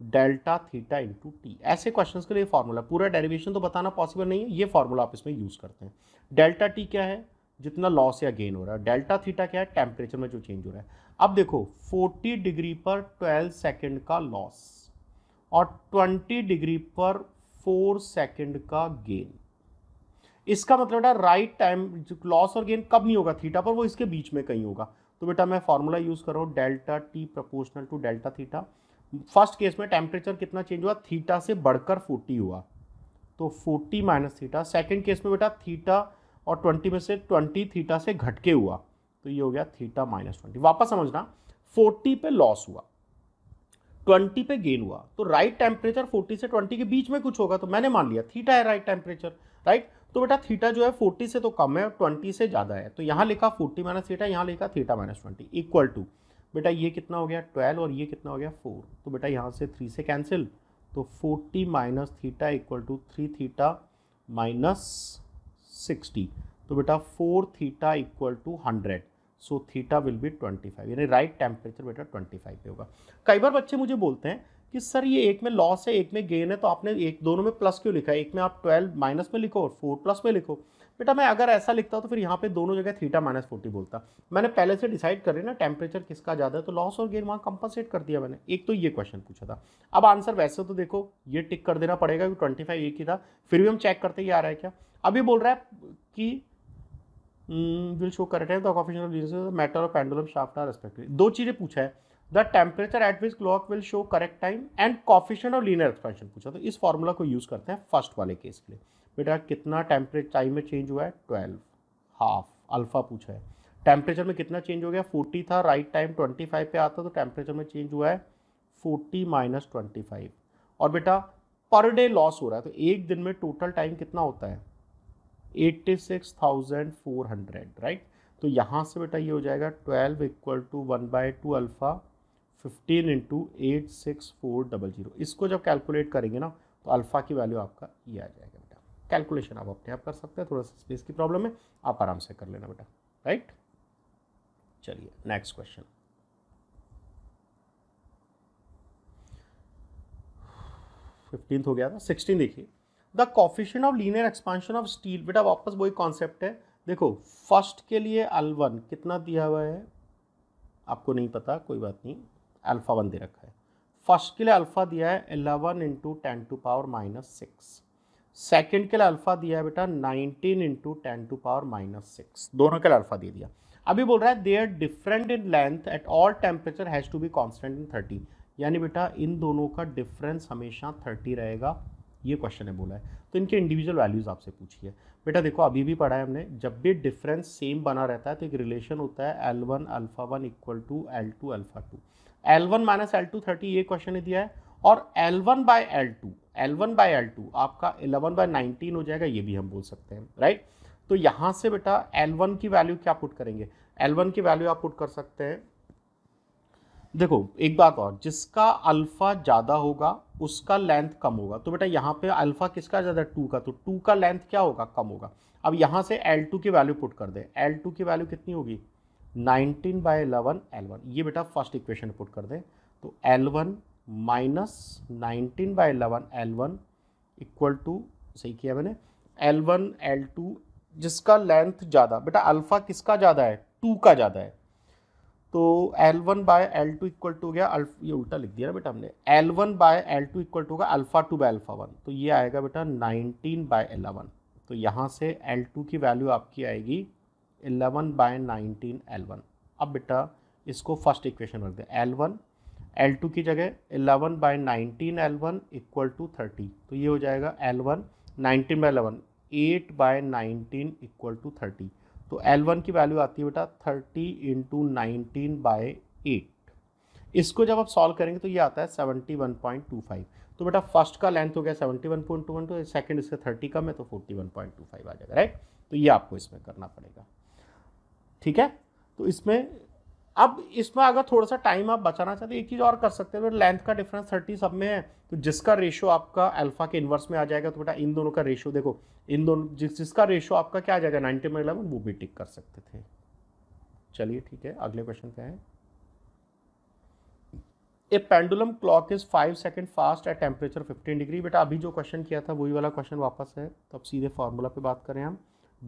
Speaker 1: delta theta into T ऐसे क्वेश्चंस के लिए फार्मूला पूरा डेरिवेशन तो बताना पॉसिबल नहीं है ये फार्मूला आप इसमें यूज़ करते हैं डेल्टा टी क्या है जितना लॉस या गेन हो रहा है डेल्टा थीटा क्या है टेम्परेचर में जो चेंज हो रहा है अब देखो 40 डिग्री पर 12 सेकंड का लॉस और 20 डिग्री पर 4 सेकंड का गेन इसका मतलब बेटा राइट टाइम लॉस और गेन कब नहीं होगा थीटा पर वो इसके बीच में कहीं होगा तो बेटा मैं फॉर्मूला यूज़ कर रहा हूँ delta T proportional to delta theta first case में टेम्परेचर कितना चेंज हुआ थीटा से बढ़कर फोर्टी हुआ तो forty minus theta second case में बेटा थीटा और ट्वेंटी में से ट्वेंटी थीटा से घटके हुआ तो ये हो गया थीटा माइनस ट्वेंटी वापस समझना फोर्टी पे लॉस हुआ ट्वेंटी पे गेन हुआ तो राइट टेम्परेचर फोर्टी से ट्वेंटी के बीच में कुछ होगा तो मैंने मान लिया थीटा है राइट टेम्परेचर राइट तो बेटा थीटा जो है फोर्टी से तो कम है और ट्वेंटी से ज़्यादा है तो यहाँ लिखा फोर्टी माइनस थीटा यहाँ लिखा theta minus twenty equal to बेटा ये कितना हो गया ट्वेल्व और ये कितना हो गया फोर तो बेटा यहाँ से थ्री से कैंसिल तो forty minus theta equal to three theta minus sixty तो बेटा four theta equal to hundred so theta will be twenty five यानी राइट टेम्परेचर बेटा ट्वेंटी फाइव पे होगा कई बार बच्चे मुझे बोलते हैं कि सर ये एक में लॉस है एक में गेन है तो आपने एक दोनों में प्लस क्यों लिखा है एक में आप ट्वेल्व माइनस में लिखो और फोर प्लस में लिखो बेटा मैं अगर ऐसा लिखता तो फिर यहाँ पे दोनों जगह थीटा माइनस फोर्टी बोलता मैंने पहले से डिसाइड कर रही ना टेम्परेचर किसका ज़्यादा है तो लॉस और गेन वहाँ कंपनसेट कर दिया मैंने एक तो ये क्वेश्चन पूछा था अब आंसर वैसे तो देखो ये टिक कर देना पड़ेगा कि ट्वेंटी फाइव एक ही था फिर भी हम चेक करते ही आ रहा है क्या अभी बोल रहा है कि विल शो करेक्ट है द मैटर और पेंडुलम शाफ्ट आर रेस्पेक्टिव दो चीज़ें पूछा है the temperature at which clock will show correct time and coefficient और लीनर एक्सपेंशन पूछा तो इस फॉर्मूला को यूज़ करते हैं फर्स्ट वाले केस के लिए बेटा कितना टेम्परेचर टाइम में चेंज हुआ है ट्वेल्व हाफ अल्फ़ा पूछा है टेम्परेचर में कितना चेंज हो गया फोर्टी था राइट टाइम ट्वेंटी फाइव पे आता तो टेम्परेचर में चेंज हुआ है फोर्टी माइनस ट्वेंटी फाइव और बेटा पर डे लॉस हो रहा है तो एक दिन में टोटल टाइम कितना होता है eighty six thousand four hundred right तो यहाँ से बेटा ये हो जाएगा twelve equal to one by two alpha fifteen into eight six four double zero इसको जब कैलकुलेट करेंगे ना तो अल्फ़ा की वैल्यू आपका ये आ जाएगा कैलकुलेशन आप अपने आप कर सकते हैं थोड़ा सा स्पेस की प्रॉब्लम है आप आराम से कर लेना बेटा राइट चलिए नेक्स्ट क्वेश्चन फिफ्टींथ हो गया था सिक्सटीन देखिए the coefficient of linear expansion of steel बेटा वापस वही कॉन्सेप्ट है देखो फर्स्ट के लिए अल्वन कितना दिया हुआ है आपको नहीं पता कोई बात नहीं अल्फ़ा वन दे रखा है फर्स्ट के लिए अल्फ़ा दिया है eleven into ten to power minus six second के लिए अल्फ़ा दिया है बेटा 19 into ten to power minus six दोनों के लिए अल्फ़ा दे दिया अभी बोल रहा है they are different in length at all temperature has to be constant in thirty यानी बेटा इन दोनों का डिफरेंस हमेशा थर्टी रहेगा ये क्वेश्चन है बोला है तो इनके इंडिविजुअल वैल्यूज़ आपसे पूछी है बेटा देखो अभी भी पढ़ा है हमने जब भी डिफरेंस सेम बना रहता है तो एक रिलेशन होता है L one alpha one equal to L two alpha two L one minus L two thirty ये क्वेश्चन ने दिया है और L one by L two L one by L two आपका इलेवन बाई नाइनटीन हो जाएगा ये भी हम बोल सकते हैं राइट तो यहाँ से बेटा एल वन की वैल्यू क्या पुट करेंगे एल वन की वैल्यू आप पुट कर सकते हैं देखो एक बात और जिसका अल्फ़ा ज़्यादा होगा उसका लेंथ कम होगा तो बेटा यहाँ पे अल्फ़ा किसका ज़्यादा टू का तो टू का लेंथ क्या होगा कम होगा अब यहाँ से एल टू की वैल्यू पुट कर दें एल टू की वैल्यू कितनी होगी nineteen by eleven L one ये बेटा फर्स्ट इक्वेशन पुट कर दें तो L one minus nineteen by eleven L one equal to सही किया मैंने एल वन एल टू जिसका लेंथ ज़्यादा बेटा अल्फ़ा किसका ज़्यादा है टू का ज़्यादा है तो L one by L two equal to हो गया ये उल्टा लिख दिया ना बेटा हमने L one by L two equal to होगा alpha two by alpha one तो ये आएगा बेटा नाइनटीन बाय एलेवन तो यहाँ से एल टू की वैल्यू आपकी आएगी eleven by nineteen L one अब बेटा इसको फर्स्ट इक्वेशन रख दें एल वन एल टू की जगह eleven by nineteen L one equal to thirty तो ये हो जाएगा L one nineteen by eleven eight by nineteen equal to thirty तो एल वन की वैल्यू आती है बेटा thirty into nineteen by eight इसको जब आप सॉल्व करेंगे तो ये आता है seventy one point two five तो बेटा फर्स्ट का लेंथ हो गया seventy one point two one तो सेकेंड इसका थर्टी कम है तो forty one point two five आ जाएगा राइट तो ये आपको इसमें करना पड़ेगा ठीक है तो इसमें अब इसमें अगर थोड़ा सा टाइम आप बचाना चाहते हैं एक चीज़ और कर सकते हैं अगर लेंथ का डिफरेंस थर्टी सब में है तो जिसका रेशो आपका अल्फा के इन्वर्स में आ जाएगा तो बेटा इन दोनों का रेशो देखो इन दोनों जिस जिसका रेशो आपका क्या आ जाएगा नाइनटी में इलेवन वो भी टिक कर सकते थे चलिए ठीक है अगले क्वेश्चन पे है a pendulum clock is five second fast at temperature fifteen degree बेटा अभी जो क्वेश्चन किया था वही वाला क्वेश्चन वापस है तो अब सीधे फार्मूला पे बात करें हम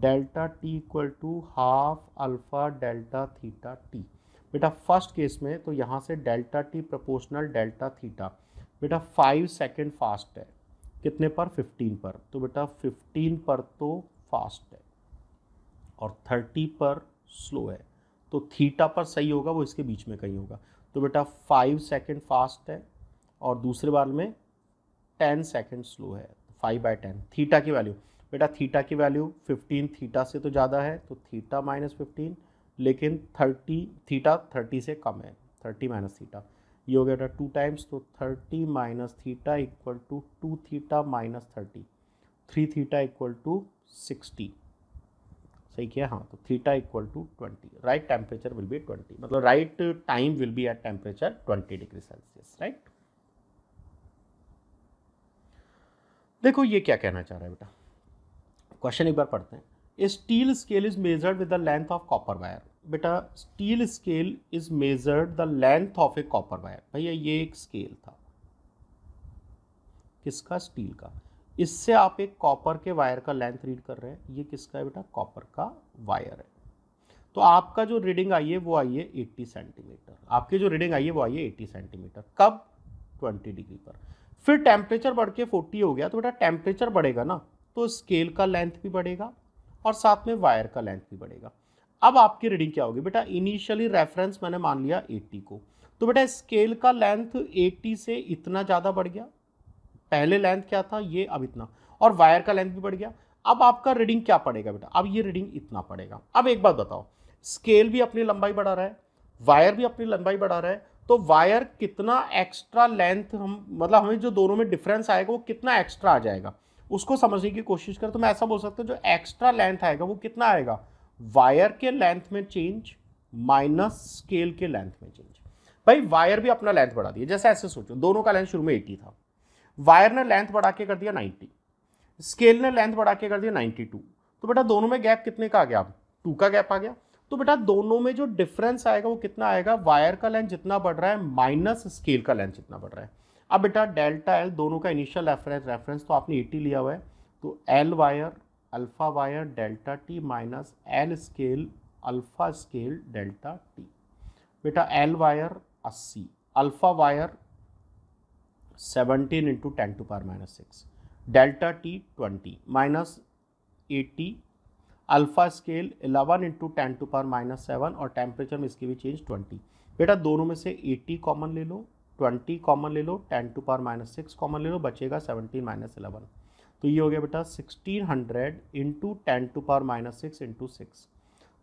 Speaker 1: delta T equal to half alpha delta theta T बेटा फर्स्ट केस में तो यहाँ से delta T proportional delta theta बेटा फाइव सेकेंड फास्ट है कितने पर फिफ्टीन पर तो बेटा फिफ्टीन पर तो फास्ट है और थर्टी पर स्लो है तो थीटा पर सही होगा वो इसके बीच में कहीं होगा तो बेटा फाइव सेकेंड फास्ट है और दूसरे बार में टेन सेकेंड स्लो है फाइव बाई टेन थीटा की वैल्यू बेटा थीटा की वैल्यू फिफ्टीन थीटा से तो ज़्यादा है तो थीटा माइनस फिफ्टीन लेकिन थर्टी थीटा थर्टी से कम है थर्टी माइनस थीटा ये हो गया था टू टाइम्स तो thirty minus theta equal to two theta minus thirty three theta equal to sixty सही किया हाँ तो theta equal to twenty right temperature will be twenty मतलब right time will be at temperature twenty degree Celsius right देखो ये क्या कहना चाह रहा है बेटा क्वेश्चन एक बार पढ़ते हैं a steel scale is measured with the length of copper wire बेटा steel scale is measured the length of a copper wire भैया ये एक स्केल था किसका स्टील का इससे आप एक कॉपर के वायर का लेंथ रीड कर रहे हैं ये किसका है बेटा कॉपर का वायर है तो आपका जो रीडिंग आई है वो आई है एट्टी सेंटीमीटर आपकी जो रीडिंग आई है वो आई है एट्टी सेंटीमीटर कब ट्वेंटी डिग्री पर फिर टेम्परेचर बढ़ के फोर्टी हो गया तो बेटा टेम्परेचर बढ़ेगा ना तो स्केल का लेंथ भी बढ़ेगा और साथ में वायर का लेंथ भी बढ़ेगा अब आपकी रीडिंग क्या होगी बेटा इनिशियली रेफरेंस मैंने मान लिया 80 को तो बेटा स्केल का लेंथ 80 से इतना ज़्यादा बढ़ गया पहले लेंथ क्या था ये अब इतना और वायर का लेंथ भी बढ़ गया अब आपका रीडिंग क्या पड़ेगा बेटा अब ये रीडिंग इतना पड़ेगा अब एक बात बताओ स्केल भी अपनी लंबाई बढ़ा रहा है वायर भी अपनी लंबाई बढ़ा रहा है तो वायर कितना एक्स्ट्रा लेंथ हम मतलब हमें जो दोनों में डिफरेंस आएगा वो कितना एक्स्ट्रा आ जाएगा उसको समझने की कोशिश करें तो मैं ऐसा बोल सकता हूँ जो एक्स्ट्रा लेंथ आएगा वो कितना आएगा वायर के लेंथ में चेंज माइनस स्केल के लेंथ में चेंज भाई वायर भी अपना लेंथ बढ़ा दिया जैसे ऐसे सोचो दोनों का लेंथ शुरू में 80 था वायर ने लेंथ बढ़ा के कर दिया 90 स्केल ने लेंथ बढ़ा के कर दिया 92 तो बेटा दोनों में गैप कितने का आ गया टू का गैप आ गया तो बेटा दोनों में जो डिफरेंस आएगा वो कितना आएगा वायर का लेंथ जितना बढ़ रहा है माइनस स्केल का लेंथ जितना बढ़ रहा है अब बेटा डेल्टा एल दोनों का इनिशियल रेफरेंस रेफरेंस तो आपने एटी लिया हुआ है तो L wire alpha wire delta T minus L scale alpha scale delta T बेटा एल वायर अस्सी alpha wire seventeen into ten to power minus six delta T twenty minus eighty alpha scale eleven into ten to power minus seven और टेम्परेचर में इसकी भी चेंज ट्वेंटी बेटा दोनों में से एटी कॉमन ले लो ट्वेंटी कॉमन ले लो ten to power minus six common ले लो बचेगा सेवनटीन माइनस इलेवन तो ये हो गया बेटा sixteen hundred into ten to power minus six into six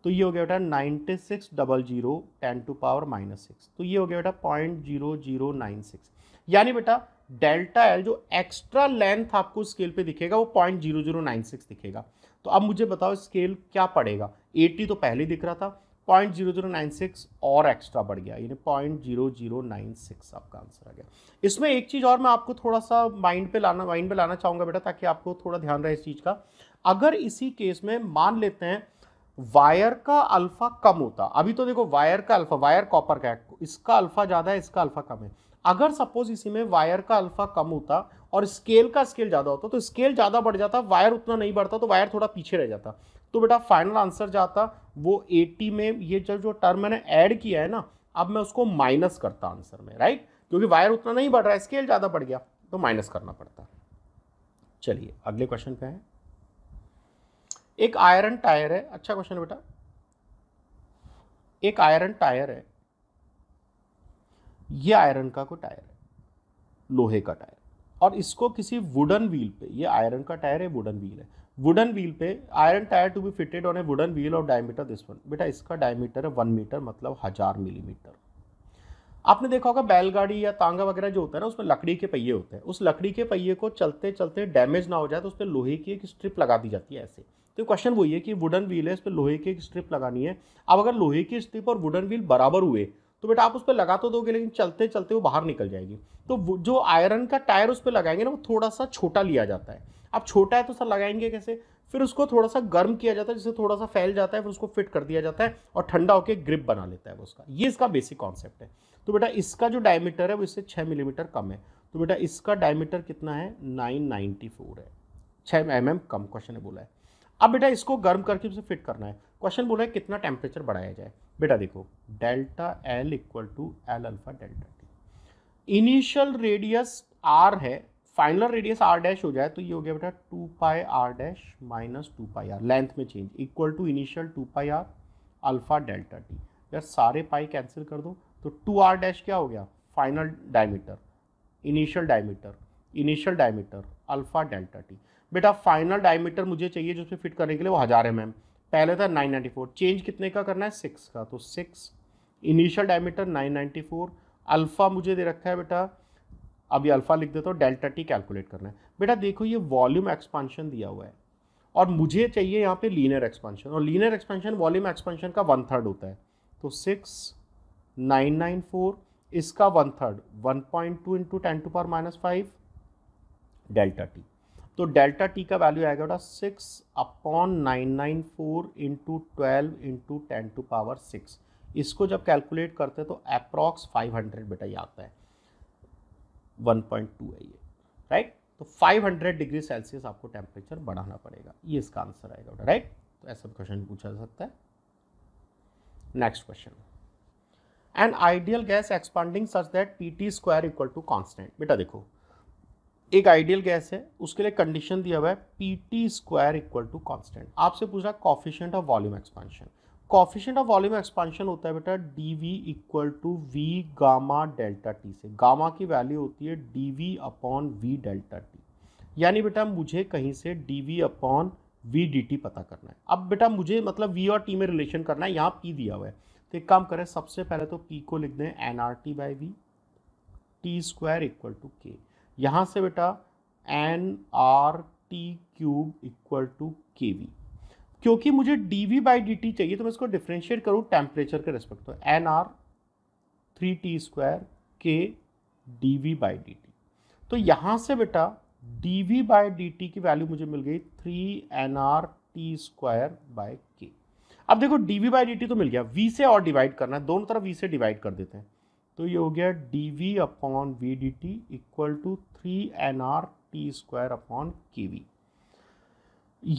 Speaker 1: तो ये हो गया बेटा ninety six double zero ten to power minus six तो ये हो गया बेटा point zero zero nine six यानी बेटा डेल्टा एल जो एक्स्ट्रा लेंथ आपको स्केल पे दिखेगा वो point zero zero nine six दिखेगा तो अब मुझे बताओ स्केल क्या पड़ेगा एटी तो पहले दिख रहा था point zero zero nine six और एक्स्ट्रा बढ़ गया यानी point zero zero nine six आपका आंसर आ गया इसमें एक चीज़ और मैं आपको थोड़ा सा माइंड पे लाना माइंड पे लाना चाहूँगा बेटा ताकि आपको थोड़ा ध्यान रहे इस चीज़ का अगर इसी केस में मान लेते हैं वायर का अल्फ़ा कम होता अभी तो देखो वायर का अल्फ़ा वायर कॉपर का है इसका अल्फ़ा ज़्यादा है इसका अल्फ़ा कम है अगर सपोज इसी में वायर का अल्फ़ा कम होता और स्केल का स्केल ज़्यादा होता तो स्केल ज़्यादा बढ़ जाता वायर उतना नहीं बढ़ता तो वायर थोड़ा पीछे रह जाता तो बेटा फाइनल आंसर जाता वो 80 में ये जो जो टर्म मैंने ऐड किया है ना अब मैं उसको माइनस करता आंसर में राइट क्योंकि वायर उतना नहीं बढ़ रहा है स्केल ज़्यादा बढ़ गया तो माइनस करना पड़ता चलिए अगले क्वेश्चन पे है एक आयरन टायर है अच्छा क्वेश्चन है बेटा एक आयरन टायर है ये आयरन का कोई टायर है लोहे का टायर और इसको किसी वुडन व्हील पे ये आयरन का टायर है वुडन व्हील है वुडन व्हील पे iron tyre to be fitted on a wooden wheel और डायमीटर दिस वन बेटा इसका डायमीटर है वन मीटर मतलब हज़ार मिलीमीटर आपने देखा होगा बैलगाड़ी या तांगा वगैरह जो होता है ना उसमें लकड़ी के पहिए होते हैं उस लकड़ी के पहिए को चलते चलते डैमेज ना हो जाए तो उस पर लोहे की एक स्ट्रिप लगा दी जाती है ऐसे तो क्वेश्चन वही है कि वुडन व्हील है इस पर लोहे की एक स्ट्रिप लगानी है अब अगर लोहे की स्ट्रिप और वुडन व्हील बराबर हुए तो बेटा आप उस पर लगा तो दोगे लेकिन चलते चलते वो बाहर निकल जाएगी तो जो आयरन का टायर उस पर लगाएंगे ना वो थोड़ा सा छोटा लिया जाता है अब छोटा है तो सर लगाएंगे कैसे फिर उसको थोड़ा सा गर्म किया जाता है जिससे थोड़ा सा फैल जाता है फिर उसको फिट कर दिया जाता है और ठंडा होकर ग्रिप बना लेता है वो उसका ये इसका बेसिक कॉन्सेप्ट है तो बेटा इसका जो डायमीटर है वो इससे छः मिलीमीटर कम है तो बेटा इसका डायमीटर कितना है नाइन नाइन्टी फोर है छः एम एम कम क्वेश्चन ने बोला है अब बेटा इसको गर्म करके उसे फिट करना है क्वेश्चन बोला है कितना टेम्परेचर बढ़ाया जाए बेटा देखो delta L equal to L alpha delta T initial radius R है फाइनल रेडियस आर डैश हो जाए तो ये हो गया बेटा two pi R dash minus two pi R length में change equal to initial two pi R alpha delta T यार सारे पाई कैंसिल कर दो तो टू आर डैश क्या हो गया final diameter initial diameter initial diameter alpha delta T बेटा फाइनल डायमीटर मुझे चाहिए जिसमें फिट करने के लिए वो हज़ार एम एम पहले था नाइन नाइन्टी फोर चेंज कितने का करना है सिक्स का तो six initial diameter nine ninety four alpha मुझे दे रखा है बेटा अब ये अल्फ़ा लिख देता हूँ डेल्टा टी कैलकुलेट करना है बेटा देखो ये वॉल्यूम एक्सपांशन दिया हुआ है और मुझे चाहिए यहाँ पे लीनियर एक्सपेंशन और लीनियर एक्सपेंशन वॉल्यूम एक्सपेंशन का वन थर्ड होता है तो सिक्स नाइन नाइन फोर इसका one third one point two into ten to power minus five delta T तो डेल्टा टी का वैल्यू आएगा बेटा six upon nine nine four into twelve into ten to power six इसको जब कैलकुलेट करते हैं तो अप्रॉक्स फाइव हंड्रेड बेटा ये आता है 1.2 है ये राइट तो 500 डिग्री सेल्सियस आपको टेम्परेचर बढ़ाना पड़ेगा ये इसका आंसर आएगा बेटा राइट तो ऐसा क्वेश्चन पूछा जा सकता है next question and ideal gas expanding such that P T square equal to constant बेटा देखो एक आइडियल गैस है उसके लिए कंडीशन दिया हुआ है P T square equal to constant आपसे पूछ रहा है coefficient of volume expansion coefficient of volume expansion होता है बेटा D V equal to V gamma delta T से गामा की वैल्यू होती है D V upon V delta T यानी बेटा मुझे कहीं से D V upon V D T पता करना है अब बेटा मुझे मतलब वी और टी में रिलेशन करना है यहाँ पी दिया हुआ है तो एक काम करें सबसे पहले तो पी को लिख दें N R T by V T square equal to K यहाँ से बेटा N R T cube equal to K V क्योंकि मुझे D V by D T चाहिए तो मैं इसको डिफ्रेंशिएट करूँ टेम्परेचर के रेस्पेक्ट तो N R three T square K D V by D T तो यहाँ से बेटा D V by D T की वैल्यू मुझे मिल गई three N R T square by K अब देखो D V by D T तो मिल गया वी से और डिवाइड करना है दोनों तरफ वी से डिवाइड कर देते हैं तो ये हो गया D V upon V D T equal to three N R T square upon K V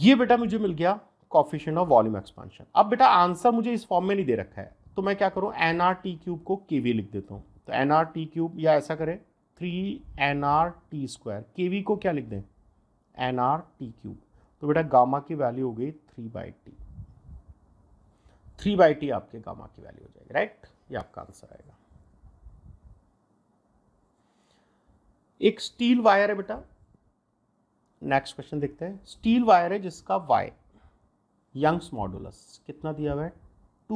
Speaker 1: ये बेटा मुझे मिल गया कॉफिशियन ऑफ वॉल्यूम एक्सपांशन अब बेटा आंसर मुझे इस फॉर्म में नहीं दे रखा है तो मैं क्या करूँ एन आर टी क्यूब को के वी लिख देता हूँ तो एन आर टी क्यूब या ऐसा करें three N R T square K V को क्या लिख दें एन आर टी क्यूब तो बेटा गामा की वैल्यू हो गई three by T three by T आपके गामा की वैल्यू हो जाएगी राइट ये आपका आंसर आएगा एक स्टील वायर है बेटा नेक्स्ट क्वेश्चन देखते हैं स्टील वायर है जिसका वाई यंग्स मॉडुलस कितना दिया हुआ है two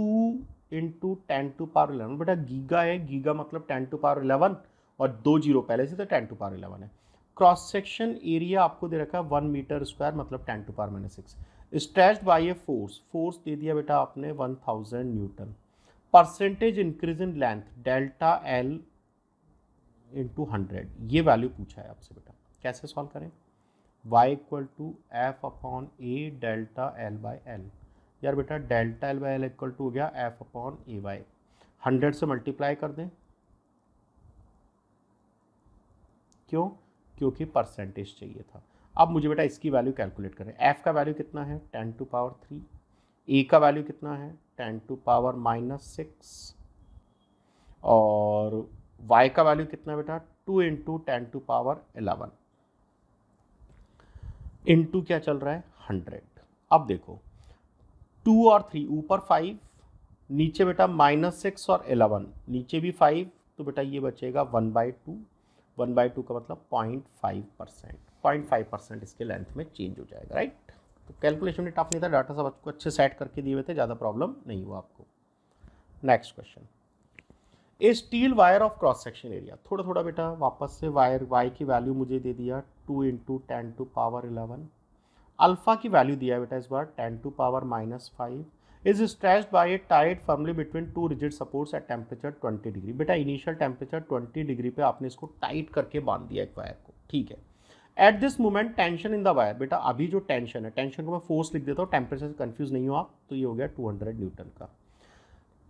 Speaker 1: into ten to power eleven बेटा गीगा है गीगा मतलब टेन टू पावर इलेवन और दो जीरो पहले से तो टेन टू पावर इलेवन है क्रॉस सेक्शन एरिया आपको दे रखा है वन मीटर स्क्वायर मतलब ten to power minus six stretch by a force force दे दिया बेटा आपने one thousand newton percentage increase in length delta L into hundred ये वैल्यू पूछा है आपसे बेटा कैसे सॉल्व करें y equal to F upon A delta L by L यार बेटा delta L by L equal to हो गया F upon A by hundred से मल्टीप्लाई कर दें क्यों क्योंकि परसेंटेज चाहिए था अब मुझे बेटा इसकी वैल्यू कैलकुलेट करें एफ़ का वैल्यू कितना है ten to power three A का वैल्यू कितना है ten to power minus six और वाई का वैल्यू कितना बेटा two into ten to power eleven two क्या चल रहा है हंड्रेड अब देखो टू और थ्री ऊपर फाइव नीचे बेटा माइनस सिक्स और एलेवन नीचे भी फाइव तो बेटा ये बचेगा one by two one by two का मतलब point five percent point five percent इसके लेंथ में चेंज हो जाएगा राइट तो कैलकुलेशन में टफ नहीं था डाटा सब आपको अच्छे सेट करके दिए हुए थे ज़्यादा प्रॉब्लम नहीं हुआ आपको next question a steel wire of cross section area थोड़ा थोड़ा बेटा वापस से वायर वाई की वैल्यू मुझे दे दिया two into ten to power eleven alpha की वैल्यू दिया है बेटा इस बार ten to power minus five is stretch by a tight firmly between two rigid supports at temperature twenty degree बेटा इनिशियल टेम्परेचर ट्वेंटी डिग्री पे आपने इसको टाइट करके बांध दिया एक वायर को ठीक है at this moment tension in the wire बेटा अभी जो टेंशन है टेंशन को मैं फोर्स लिख देता हूँ टेम्परेचर से कन्फ्यूज नहीं हो आप तो ये हो गया टू हंड्रेड न्यूटन का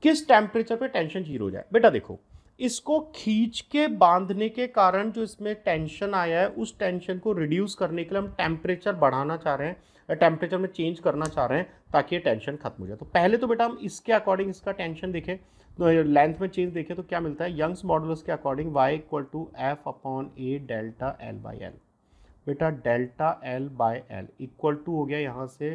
Speaker 1: किस टेम्परेचर पे टेंशन जीरो हो जाए बेटा देखो इसको खींच के बांधने के कारण जो इसमें टेंशन आया है उस टेंशन को रिड्यूस करने के लिए हम टेम्परेचर बढ़ाना चाह रहे हैं टेम्परेचर में चेंज करना चाह रहे हैं ताकि ये टेंशन खत्म हो जाए तो पहले तो बेटा हम इसके अकॉर्डिंग इसका टेंशन देखें तो लेंथ में चेंज देखें तो क्या मिलता है यंग्स मॉडल्स के according Y equal to F upon A delta L by L बेटा delta L by L equal to हो गया यहाँ से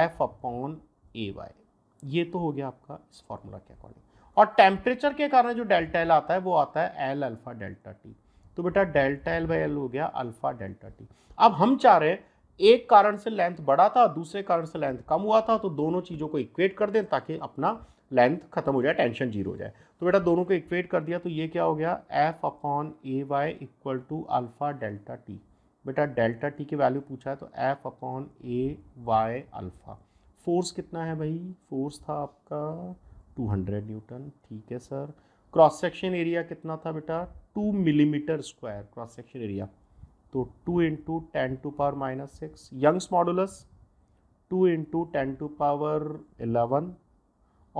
Speaker 1: एफ अपॉन ए बाई ये तो हो गया आपका इस फॉर्मूला के अकॉर्डिंग और टेम्परेचर के कारण जो डेल्टा एल आता है वो आता है एल अल्फा डेल्टा टी तो बेटा डेल्टा एल बाई एल हो गया अल्फा डेल्टा टी अब हम चाह रहे हैं एक कारण से लेंथ बड़ा था दूसरे कारण से लेंथ कम हुआ था तो दोनों चीज़ों को इक्वेट कर दें ताकि अपना लेंथ खत्म हो जाए टेंशन जीरो हो जाए तो बेटा दोनों को इक्वेट कर दिया तो ये क्या हो गया F upon A Y equal to alpha delta T बेटा डेल्टा टी की वैल्यू पूछा है तो F upon A Y alpha force कितना है भाई फोर्स था आपका टू हंड्रेड न्यूटन ठीक है सर क्रॉस सेक्शन एरिया कितना था बेटा two millimetre square cross section area तो two into ten to power minus six Young's modulus two into ten to power eleven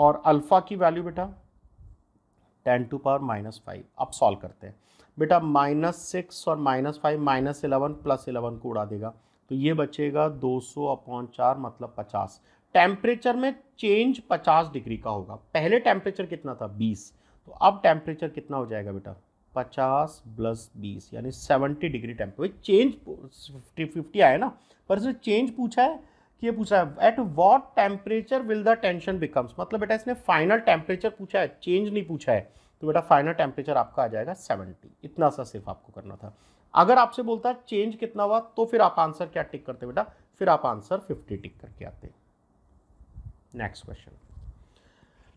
Speaker 1: और अल्फ़ा की वैल्यू बेटा ten to power minus five अब सॉल्व करते हैं बेटा माइनस सिक्स और minus five minus eleven plus eleven को उड़ा देगा तो ये बचेगा दो सौ अपॉन चार मतलब पचास टेम्परेचर में चेंज 50 डिग्री का होगा पहले टेम्परेचर कितना था 20 तो अब टेम्परेचर कितना हो जाएगा बेटा 50 प्लस 20 यानी 70 डिग्री टेम्परेचर चेंज 50 50 आया ना पर इसने चेंज पूछा है कि ये पूछा है at what temperature will the tension becomes मतलब बेटा इसने फाइनल टेम्परेचर पूछा है चेंज नहीं पूछा है तो बेटा फाइनल टेम्परेचर आपका आ जाएगा सेवेंटी इतना सा सिर्फ आपको करना था अगर आपसे बोलता है चेंज कितना हुआ तो फिर आप आंसर क्या टिक करते बेटा फिर आप आंसर फिफ्टी टिक करके आते हैं Next question.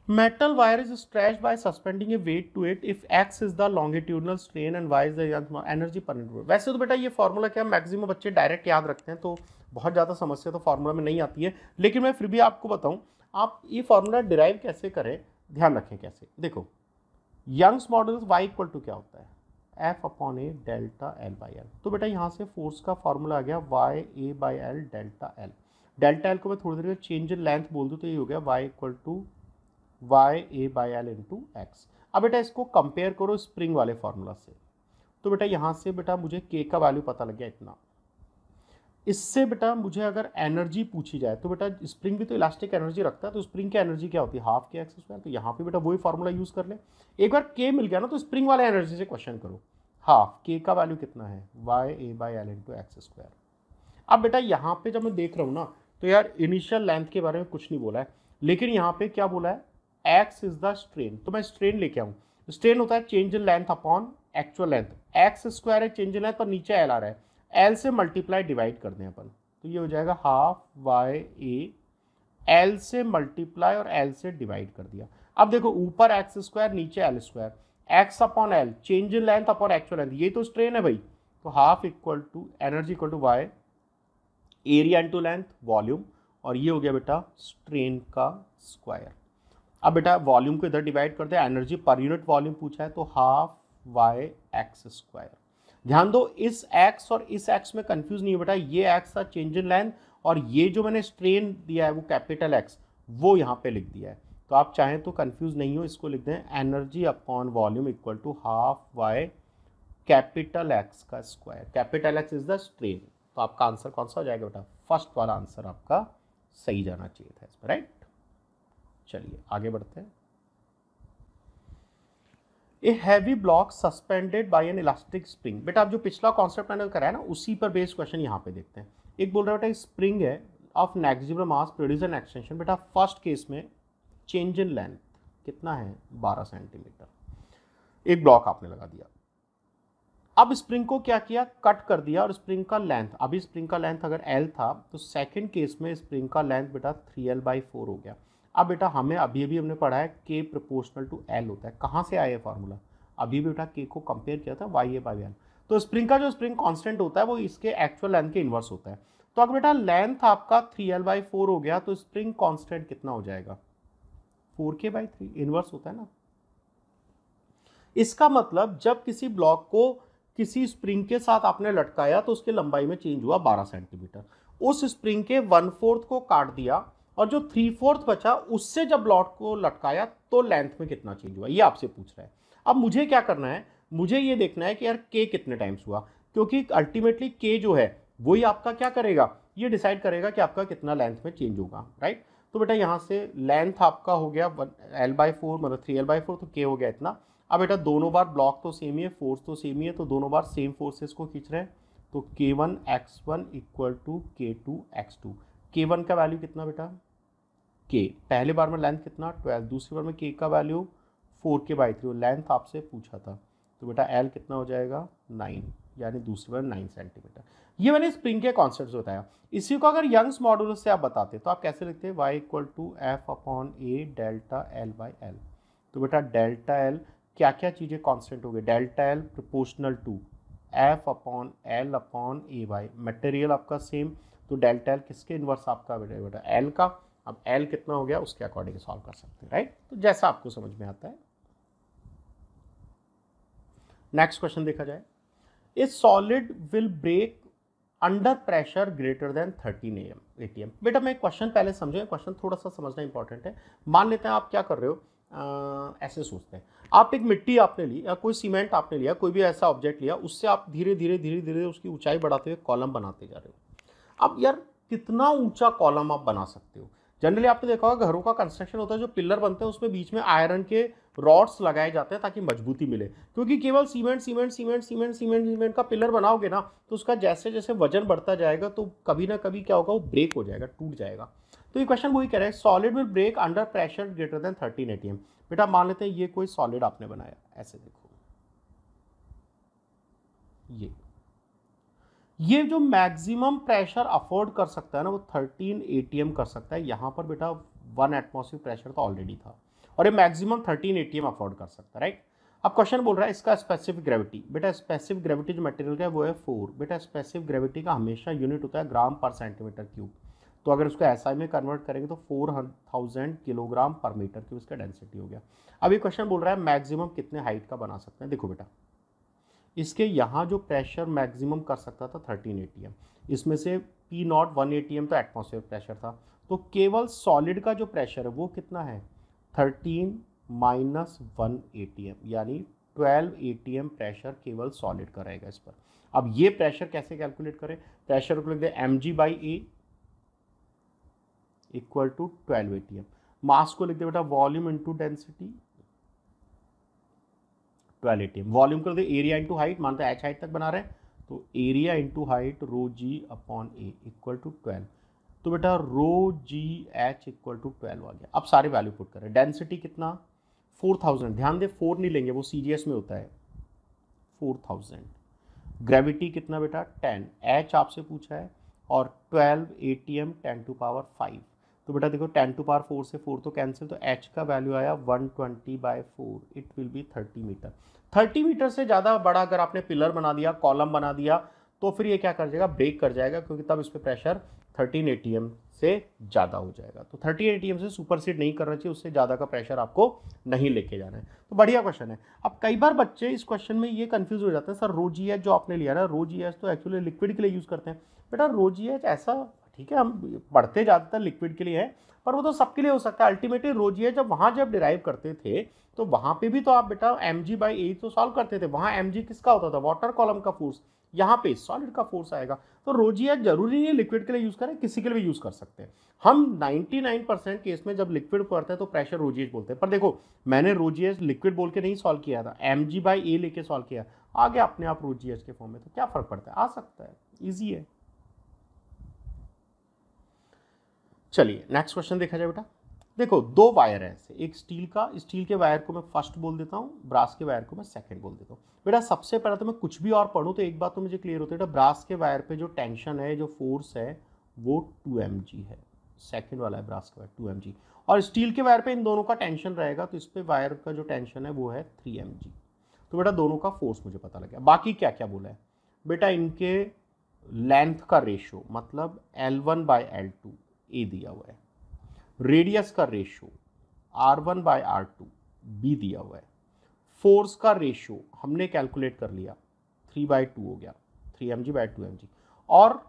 Speaker 1: Metal wire is stretched by suspending a weight to it if x is the longitudinal strain and y is the energy per unit. वैसे तो बेटा ये फार्मूला क्या मैक्सिमम बच्चे डायरेक्ट याद रखते हैं तो बहुत ज़्यादा समस्या तो फार्मूला में नहीं आती है लेकिन मैं फिर भी आपको बताऊं आप ये फार्मूला डिराइव कैसे करें ध्यान रखें कैसे देखो Young's modulus Y equal to क्या होता है F upon A delta L by L तो बेटा यहाँ से फोर्स का फॉर्मूला आ गया Y A by L delta L delta L को मैं थोड़ी देर में चेंज इन लेंथ बोल दूँ तो ये हो गया Y equal to Y A by L into X अब बेटा इसको कंपेयर करो स्प्रिंग वाले फार्मूला से तो बेटा यहाँ से बेटा मुझे के का वैल्यू पता लग गया इतना इससे बेटा मुझे अगर एनर्जी पूछी जाए तो बेटा स्प्रिंग भी तो इलास्टिक एनर्जी रखता है तो स्प्रिंग की एनर्जी क्या होती है हाफ के एक्स स्क्वायर तो यहाँ पे बेटा वही फार्मूला यूज़ कर ले एक बार के मिल गया ना तो स्प्रिंग वाले एनर्जी से क्वेश्चन करो हाफ के का वैल्यू कितना है Y A by L into X square अब बेटा यहाँ पे जब मैं देख रहा हूँ ना तो यार इनिशियल लेंथ के बारे में कुछ नहीं बोला है लेकिन यहाँ पे क्या बोला है एक्स इज द स्ट्रेन तो मैं स्ट्रेन लेके आऊँ स्ट्रेन होता है change in length upon actual length X square है चेंज इन लेंथ और नीचे एल आ रहा है एल से मल्टीप्लाई डिवाइड कर दें अपन तो ये हो जाएगा हाफ वाई ए एल से मल्टीप्लाई और एल से डिवाइड कर दिया अब देखो ऊपर एक्स स्क्वायर नीचे L square X upon L change in length upon actual length ये तो स्ट्रेन है भाई तो half equal to energy equal to Y area into length volume और ये हो गया बेटा स्ट्रेन का स्क्वायर अब बेटा वॉल्यूम को इधर डिवाइड करते हैं एनर्जी पर यूनिट वॉल्यूम पूछा है तो हाफ वाई एक्स स्क्वायर ध्यान दो इस एक्स और इस एक्स में कंफ्यूज नहीं है बेटा ये एक्स था चेंज इन लेंथ और ये जो मैंने स्ट्रेन दिया है वो कैपिटल एक्स वो यहाँ पे लिख दिया है तो आप चाहें तो कंफ्यूज नहीं हो इसको लिख दें energy upon volume equal to half Y capital X का square capital X is the strain तो आपका आंसर कौन सा हो जाएगा बेटा फर्स्ट वाला आंसर आपका सही जाना चाहिए था इसमें राइट चलिए आगे बढ़ते हैं a heavy block suspended by an elastic spring बेटा आप जो पिछला कॉन्सेप्ट मैंने कराया ना उसी पर बेस्ड क्वेश्चन यहाँ पे देखते हैं एक बोल रहा है बेटा स्प्रिंग है of maximum mass produce an extension बेटा फर्स्ट केस में चेंज इन लेंथ कितना है 12 सेंटीमीटर एक ब्लॉक आपने लगा दिया अब स्प्रिंग को क्या किया कट कर दिया और स्प्रिंग का लेंथ अभी स्प्रिंग का लेंथ अगर एल था तो सेकेंड केस में स्प्रिंग का लेंथ बेटा थ्री एल बाई फोर हो गया अब बेटा हमें अभी अभी हमने पढ़ा है के प्रपोर्शनल टू एल होता है कहाँ से आया ये फार्मूला अभी भी बेटा के को कंपेयर किया था वाई ए बाई एल तो स्प्रिंग का जो स्प्रिंग कॉन्स्टेंट होता है वो इसके एक्चुअल लेंथ के इन्वर्स होता है तो अगर बेटा लेंथ आपका थ्री एल बाई फोर हो गया तो स्प्रिंग कॉन्स्टेंट कितना हो जाएगा four K by three inverse होता है ना इसका मतलब जब किसी ब्लॉक को किसी स्प्रिंग के साथ आपने लटकाया तो उसकी लंबाई में चेंज हुआ बारह सेंटीमीटर उस स्प्रिंग के वन फोर्थ को काट दिया और जो थ्री फोर्थ बचा उससे जब लॉट को लटकाया तो लेंथ में कितना चेंज हुआ ये आपसे पूछ रहा है अब मुझे क्या करना है मुझे ये देखना है कि यार के कितने टाइम्स हुआ क्योंकि अल्टीमेटली के जो है वही आपका क्या करेगा ये डिसाइड करेगा कि आपका कितना लेंथ में चेंज होगा राइट तो बेटा यहाँ से लेंथ आपका हो गया एल बाई फोर मतलब थ्री एल बाई फोर तो के हो गया इतना अब हाँ बेटा दोनों बार ब्लॉक तो सेम ही है फोर्स तो सेम ही है तो दोनों बार सेम फोर्सेस को खींच रहे हैं तो K one X one equal to K two X two K one का वैल्यू कितना बेटा के पहले बार में लेंथ कितना ट्वेल्व दूसरी बार में के का value four K by three length आपसे पूछा था तो बेटा एल कितना हो जाएगा नाइन यानी दूसरी बार नाइन सेंटीमीटर ये मैंने स्प्रिंग के कॉन्सेप्ट बताया इसी को अगर यंग्स मॉडल से आप बताते तो आप कैसे लिखते हैं Y equal to F upon A delta L by L तो बेटा डेल्टा एल क्या क्या चीज़ें कॉन्स्टेंट हो गई delta L proportional to F upon L upon A Y material आपका सेम तो डेल्टा एल किसके इन्वर्स आपका बेटा बेटा एल का अब एल कितना हो गया उसके अकॉर्डिंग सॉल्व कर सकते हैं राइट तो जैसा आपको समझ में आता है नेक्स्ट क्वेश्चन देखा जाए इस solid will break under pressure greater than thirteen A M बेटा मैं क्वेश्चन पहले समझे क्वेश्चन थोड़ा सा समझना इंपॉर्टेंट है मान लेते हैं आप क्या कर रहे हो ऐसे सोचते हैं आप एक मिट्टी आपने ली या कोई सीमेंट आपने लिया कोई भी ऐसा ऑब्जेक्ट लिया उससे आप धीरे धीरे धीरे धीरे उसकी ऊंचाई बढ़ाते हुए कॉलम बनाते जा रहे हो अब यार कितना ऊंचा कॉलम आप बना सकते हो जनरली आपने देखा होगा घरों का कंस्ट्रक्शन होता है जो पिलर बनते हैं उसमें बीच में आयरन के रॉड्स लगाए जाते हैं ताकि मजबूती मिले क्योंकि केवल cement cement cement cement cement cement का पिलर बनाओगे ना तो उसका जैसे जैसे वजन बढ़ता जाएगा तो कभी ना कभी क्या होगा वो ब्रेक हो जाएगा टूट जाएगा तो ये क्वेश्चन वही कह रहे हैं solid will break under pressure greater than thirteen M बेटा मान लेते हैं ये कोई सॉलिड आपने बनाया ऐसे देखो ये ये जो मैक्सिमम प्रेशर अफोर्ड कर सकता है ना वो थर्टीन एटीएम कर सकता है यहां पर बेटा वन एटमोसफियर प्रेशर तो ऑलरेडी था और ये मैक्सिमम थर्टीन एटीएम अफोर्ड कर सकता है राइट अब क्वेश्चन बोल रहा है इसका स्पेसिफिक ग्रेविटी बेटा स्पेसिफिक ग्रेविटी जो मटेरियल का है वो है फोर बेटा स्पेसिफिक ग्रेविटी का हमेशा यूनिट होता है ग्राम पर सेंटीमीटर क्यूब तो अगर उसको एस SI में कन्वर्ट करेंगे तो four thousand kilogram per metre की उसका डेंसिटी हो गया अभी क्वेश्चन बोल रहा है मैक्सिमम कितने हाइट का बना सकते हैं देखो बेटा इसके यहाँ जो प्रेशर मैक्सिमम कर सकता था थर्टीन ए टी एम इसमें से P naught one A T M तो एटमोसफेयर प्रेशर था तो केवल सॉलिड का जो प्रेशर है वो कितना है thirteen minus one A T M यानी twelve A T M pressure केवल सॉलिड का रहेगा इस पर अब ये प्रेशर कैसे कैलकुलेट करें प्रेशर को लिख दे M G by A equal to twelve A mass को लिख दे बेटा volume into density twelve A volume कर दे एरिया इंटू हाइट मानते हैं एच हाइट तक बना रहे हैं तो area into height rho ji upon A equal to twelve तो बेटा rho ji H equal to twelve आ गया अब सारे वैल्यू पुट करें डेंसिटी कितना फोर थाउजेंड ध्यान दे फोर नहीं लेंगे वो सी जी एस में होता है फोर थाउजेंड ग्रेविटी कितना बेटा टेन एच आपसे पूछा है और twelve A T M ten to power five तो बेटा देखो टेन टू पार फोर से फोर तो कैंसिल तो एच का वैल्यू आया one twenty by four it will be thirty metre thirty metre से ज़्यादा बड़ा अगर आपने पिलर बना दिया कॉलम बना दिया तो फिर ये क्या कर जाएगा ब्रेक कर जाएगा क्योंकि तब इस पर प्रेशर थर्टीन ए से ज़्यादा हो जाएगा तो थर्टीन ए से सुपरसीड नहीं करना चाहिए उससे ज़्यादा का प्रेशर आपको नहीं लेके जाना है तो बढ़िया क्वेश्चन है अब कई बार बच्चे इस क्वेश्चन में ये कन्फ्यूज़ हो जाते हैं सर रोजी एच जो आपने लिया ना रोजी एच तो एक्चुअली लिक्विड के लिए यूज़ करते हैं बेटा रोजी एच ऐसा ठीक है हम पढ़ते ज़्यादातर लिक्विड के लिए है पर वो तो सबके लिए हो सकता है अल्टीमेटली रोज ये जब वहाँ जब डिराइव करते थे तो वहाँ पे भी तो आप बेटा एम जी बाई ए तो सॉल्व करते थे वहाँ एम जी किसका होता था वाटर कॉलम का फोर्स यहाँ पे सॉलिड का फोर्स आएगा तो रोजिया जरूरी नहीं है लिक्विड के लिए यूज़ करें किसी के लिए भी यूज़ कर सकते हैं हम 99 परसेंट केस में जब लिक्विड को करते हैं तो प्रेशर रोजिएज बोलते हैं पर देखो मैंने रोजिएज लिक्विड बोल के नहीं सॉल्व किया था एम जी बाई ए लेके सॉल्व किया आगे अपने आप रोजिएज के फॉर्म में तो क्या फ़र्क पड़ता है आ सकता है ईजी है चलिए नेक्स्ट क्वेश्चन देखा जाए बेटा देखो दो वायर है ऐसे एक स्टील का स्टील के वायर को मैं फर्स्ट बोल देता हूँ ब्रास के वायर को मैं सेकंड बोल देता हूँ बेटा सबसे पहले तो मैं कुछ भी और पढ़ूँ तो एक बात तो मुझे क्लियर होती है बेटा ब्रास के वायर पे जो टेंशन है जो फोर्स है वो टू एम जी है सेकेंड वाला है ब्रास का वायर टू एम जी और स्टील के वायर पर इन दोनों का टेंशन रहेगा तो इस पर वायर का जो टेंशन है वो है थ्री एम जी तो बेटा दोनों का फोर्स मुझे पता लग गया बाकी क्या क्या बोला है बेटा इनके लेंथ का रेशो मतलब L one by L two A दिया हुआ है रेडियस का ratio R one by R two B दिया हुआ है फोर्स का रेशो हमने कैलकुलेट कर लिया थ्री बाय टू हो गया three M G by two M G और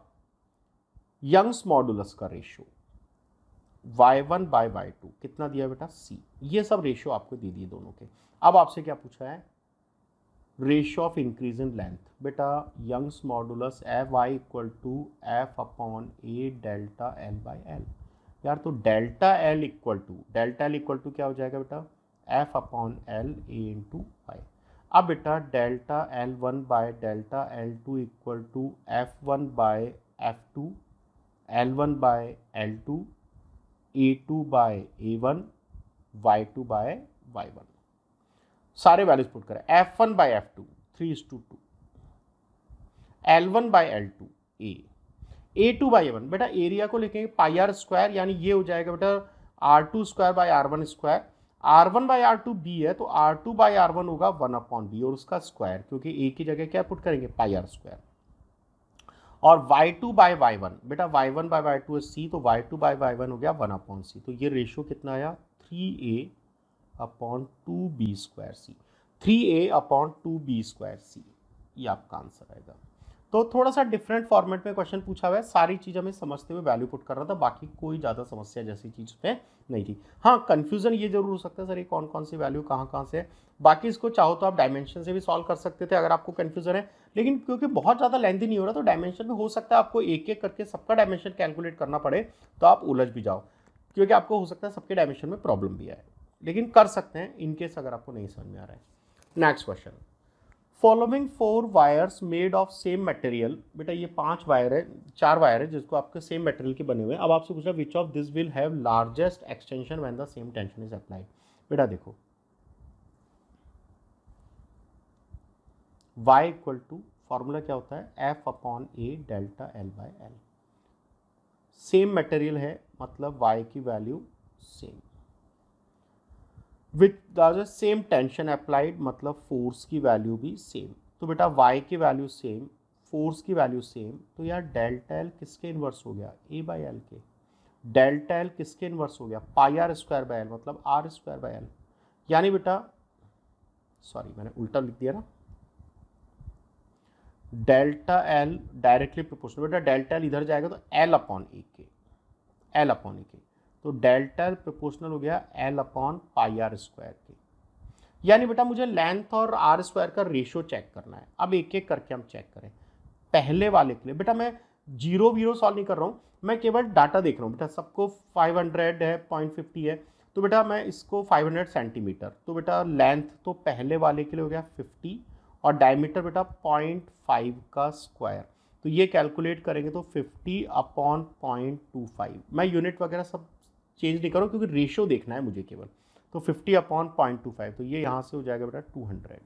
Speaker 1: यंग्स मॉडुलस का ratio Y one by Y two कितना दिया बेटा सी ये सब रेशियो आपको दे दिए दोनों के अब आपसे क्या पूछा है ratio of increase in length बेटा Young's modulus F Y equal to F upon A delta L by L यार तो delta L equal to delta L equal to क्या हो जाएगा बेटा F upon L A into Y अब बेटा delta L one by delta L two equal to F one by F two L one by L two A two by A one Y two by Y one सारे वैल्यूज पुट करें F one by F two three is to two L one by L two A A two by A one बेटा एरिया को लिखेंगे पाई आर स्क्वायर यानी ये हो जाएगा बेटा R two square by R one square R one by R two B है तो R two by R one होगा वन अपॉन बी और उसका स्क्वायर क्योंकि ए की जगह क्या पुट करेंगे पाई आर स्क्वायर और Y two by Y one बेटा Y one by Y two C तो Y two by Y one हो गया वन अपॉन सी तो ये रेशियो कितना आया three A upon two B square C three A upon two B square C ये आपका आंसर आएगा तो थोड़ा सा डिफरेंट फॉर्मेट में क्वेश्चन पूछा हुआ है सारी चीज़ हमें समझते हुए वैल्यू पुट कर रहा था बाकी कोई ज़्यादा समस्या जैसी चीज़ पे नहीं थी हाँ कन्फ्यूजन ये जरूर हो सकता है सर ये कौन कौन सी वैल्यू कहाँ कहाँ से है बाकी इसको चाहो तो आप डायमेंशन से भी सॉल्व कर सकते थे अगर आपको कन्फ्यूजन है लेकिन क्योंकि बहुत ज़्यादा लेंथी नहीं हो रहा तो डायमेंशन में हो सकता है आपको एक एक करके सबका डायमेंशन कैलकुलेट करना पड़े तो आप उलझ भी जाओ क्योंकि आपको हो सकता है सबके डायमेंशन में प्रॉब्लम भी आए लेकिन कर सकते हैं इनकेस अगर आपको नहीं समझ में आ रहा है next question following four wires made of same material बेटा ये पांच वायर है चार वायर है जिसको आपके सेम मटेरियल के बने हुए हैं अब आपसे पूछा which of this will have largest extension when the same tension is applied बेटा देखो y इक्वल टू फॉर्मूला क्या होता है f upon A delta L by L same material है मतलब y की value same with the same tension applied मतलब फोर्स की वैल्यू भी सेम तो बेटा वाई की वैल्यू सेम फोर्स की वैल्यू सेम तो यार डेल्टा एल किसके इन्वर्स हो गया ए बाई एल के डेल्टा एल किसके इन्वर्स हो गया pi R square by L मतलब आर स्क्वायर बाई एल यानी बेटा सॉरी मैंने उल्टा लिख दिया ना डेल्टा एल डायरेक्टली प्रोपोर्शनल बेटा डेल्टा एल इधर जाएगा तो एल अपॉन ए के एल अपॉन ए के तो डेल्टा प्रोपोर्शनल हो गया L upon pi R square के यानी बेटा मुझे लेंथ और आर स्क्वायर का रेशियो चेक करना है अब एक एक करके हम चेक करें पहले वाले के लिए बेटा मैं जीरो वीरो सॉल्व नहीं कर रहा हूँ मैं केवल डाटा देख रहा हूँ बेटा सबको 500 है पॉइंट फिफ्टी है तो बेटा मैं इसको 500 सेंटीमीटर तो बेटा लेंथ तो पहले वाले के लिए हो गया 50 और डायमीटर बेटा 0.5 का स्क्वायर तो ये कैलकुलेट करेंगे तो 50 अपॉन 0.25 मैं यूनिट वगैरह सब चेंज नहीं करो क्योंकि रेशियो देखना है मुझे केवल तो fifty upon point two five तो ये यहाँ से हो जाएगा बेटा टू हंड्रेड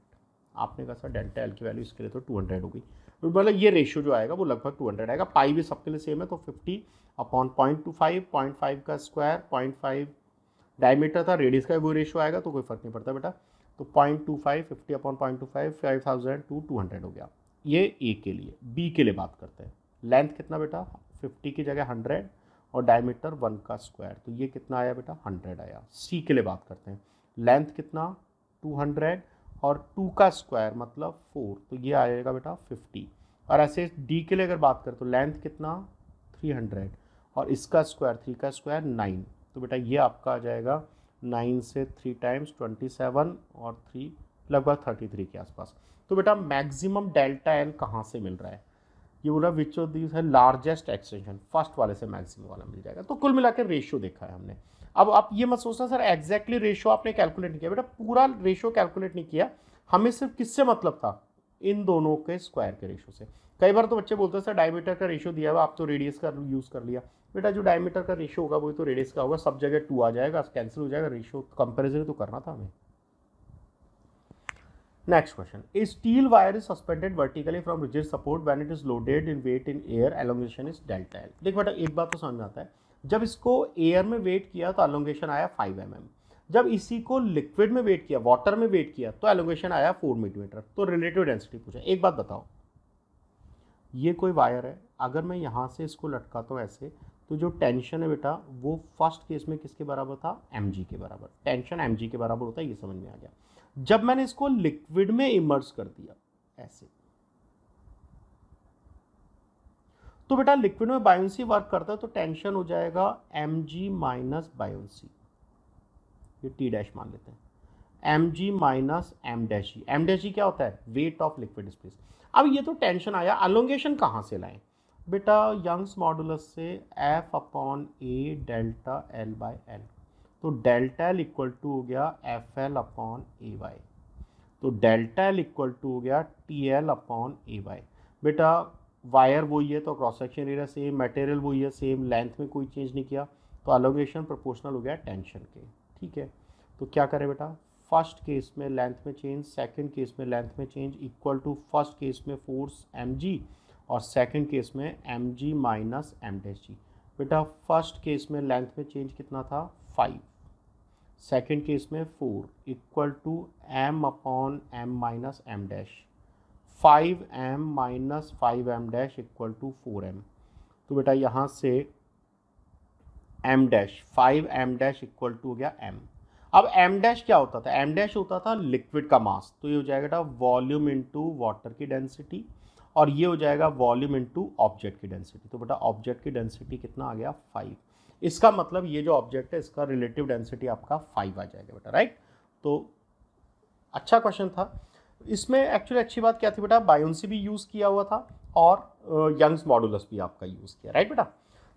Speaker 1: आपने कहा सर डेल्टा एल की वैल्यू इसके लिए तो टू हंड्रेड होगी तो मतलब ये रेशियो जो आएगा वो लगभग टू हंड्रेड आएगा पाई भी सबके लिए सेम है तो fifty upon point two five point five का स्क्वायर पॉइंट फाइव डायमीटर था रेडियस का वो रेशियो आएगा तो कोई फर्क नहीं पड़ता बेटा तो point two five fifty upon point two five five thousand to two hundred हो गया ये ए के लिए बी के लिए बात करते हैं लेंथ कितना बेटा फिफ्टी की जगह हंड्रेड और डायमीटर वन का स्क्वायर तो ये कितना आया बेटा हंड्रेड आया सी के लिए बात करते हैं लेंथ कितना टू हंड्रेड और टू का स्क्वायर मतलब फोर तो ये आएगा बेटा फिफ्टी और ऐसे डी के लिए अगर बात करें तो लेंथ कितना थ्री हंड्रेड और इसका स्क्वायर थ्री का स्क्वायर नाइन तो बेटा ये आपका आ जाएगा नाइन से थ्री टाइम्स ट्वेंटी सेवन और थ्री लगभग थर्टी थ्री के आसपास तो बेटा मैक्सिमम डेल्टा एल कहाँ से मिल रहा है ये बोला विच ऑफ दीज है लार्जेस्ट एक्सटेंशन फर्स्ट वाले से मैक्सिमम वाला मिल जाएगा तो कुल मिलाकर रेशियो देखा है हमने अब आप ये मत सोचना सर एग्जैक्टली रेशियो आपने कैलकुलेट नहीं किया बेटा पूरा रेशियो कैलकुलेट नहीं किया हमें सिर्फ किससे मतलब था इन दोनों के स्क्वायर के रेशियो से कई बार तो बच्चे बोलते हैं सर डायमीटर का रेशियो दिया हुआ आप तो रेडियस का यूज़ कर लिया बेटा जो डायमीटर का रेशियो होगा वही तो रेडियस का होगा सब जगह टू आ जाएगा कैंसिल हो जाएगा रेशियो कंपेरिजन तो करना था हमें Next question. A steel wire is suspended vertically from rigid support when it is loaded in weight in air elongation is delta L. देख बेटा एक बात तो समझ में आता है जब इसको एयर में वेट किया तो एलोंगेशन आया 5 एम mm. जब इसी को लिक्विड में वेट किया वाटर में वेट किया तो एलोंगेशन आया 4 मिलीमीटर तो रिलेटिव डेंसिटी पूछा एक बात बताओ ये कोई वायर है अगर मैं यहाँ से इसको लटकाता हूँ ऐसे तो जो टेंशन है बेटा वो फर्स्ट केस में किसके बराबर था एम के बराबर टेंशन एम के बराबर होता है ये समझ में आ गया जब मैंने इसको लिक्विड में इमर्स कर दिया ऐसे तो बेटा लिक्विड में बायोन्सी वर्क करता है तो टेंशन हो जाएगा एम जी माइनस बायोन्सी टी डैश मान लेते हैं M G minus M dash M dash क्या होता है वेट ऑफ लिक्विड स्पेस अब ये तो टेंशन आया अलोंगेशन कहां से लाएं बेटा यंग्स मॉडुलस से F upon A delta L by L तो डेल्टा एल इक्वल टू हो गया F L upon A Y तो डेल्टा एल इक्वल टू हो गया T L upon A Y बेटा वायर वही है तो cross section area same material वही है सेम लेंथ में कोई चेंज नहीं किया तो अलोगेशन प्रोपोर्शनल हो गया टेंशन के ठीक है तो क्या करें बेटा फर्स्ट केस में लेंथ में चेंज सेकंड केस में लेंथ में change equal to first case में फोर्स एम और सेकंड केस में M G minus M dash G बेटा फर्स्ट केस में लेंथ में चेंज कितना था फाइव सेकेंड केस में four equal to M upon M minus M dash five M minus five M dash equal to four M तो बेटा यहाँ से M dash five M dash equal to हो गया एम अब एम डैश क्या होता था एम डैश होता था लिक्विड का मास तो ये हो जाएगा बेटा वॉल्यूम इंटू वाटर की डेंसिटी और ये हो जाएगा वॉल्यूम इंटू ऑब्जेक्ट की डेंसिटी तो बेटा ऑब्जेक्ट की डेंसिटी कितना आ गया फाइव इसका मतलब ये जो ऑब्जेक्ट है इसका रिलेटिव डेंसिटी आपका फाइव आ जाएगा बेटा राइट तो अच्छा क्वेश्चन था इसमें एक्चुअली अच्छी बात क्या थी बेटा बायोन्सी भी यूज़ किया हुआ था और यंग्स मॉडुलस भी आपका यूज़ किया राइट बेटा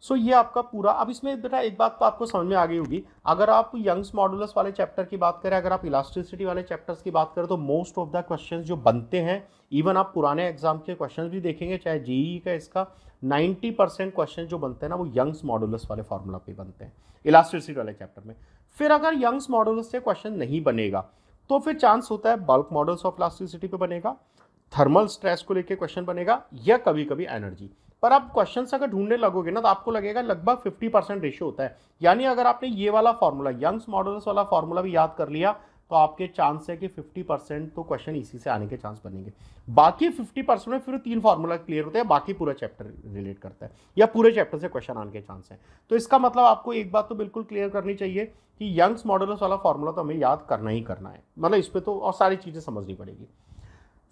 Speaker 1: सो ये आपका पूरा अब इसमें बेटा एक बात तो आपको समझ में आ गई होगी अगर आप यंग्स मॉडुलस वाले चैप्टर की बात करें अगर आप इलास्ट्रिसिटी वाले चैप्टर्स की बात करें तो मोस्ट ऑफ द क्वेश्चन जो बनते हैं इवन आप पुराने एग्जाम के क्वेश्चन भी देखेंगे चाहे जेई e e का इसका 90 परसेंट क्वेश्चन जो बनते हैं ना वो यंग्स मॉडुलस वाले फार्मूला पे बनते हैं इलास्ट्रिसिटी वाले चैप्टर में फिर अगर यंग्स मॉडुलस से क्वेश्चन नहीं बनेगा तो फिर चांस होता है बल्क मॉडल्स ऑफ इलास्ट्रिसिटी पे बनेगा थर्मल स्ट्रेस को लेके क्वेश्चन बनेगा या कभी कभी एनर्जी पर आप क्वेश्चन अगर ढूंढने लगोगे ना तो आपको लगेगा लगभग फिफ्टी परसेंट रेशियो होता है यानी अगर आपने ये वाला फॉर्मूला यंग्स मॉडल्स वाला फॉर्मूला भी याद कर लिया तो आपके चांस है कि 50 परसेंट तो क्वेश्चन इसी से आने के चांस बनेंगे बाकी 50 परसेंट में फिर तीन फार्मूला क्लियर होते हैं बाकी पूरा चैप्टर रिलेट करता है या पूरे चैप्टर से क्वेश्चन आने के चांस हैं तो इसका मतलब आपको एक बात तो बिल्कुल क्लियर करनी चाहिए कि यंग्स मॉडल्स वाला फार्मूला तो हमें याद करना ही करना है मतलब इस पर तो और सारी चीज़ें समझनी पड़ेगी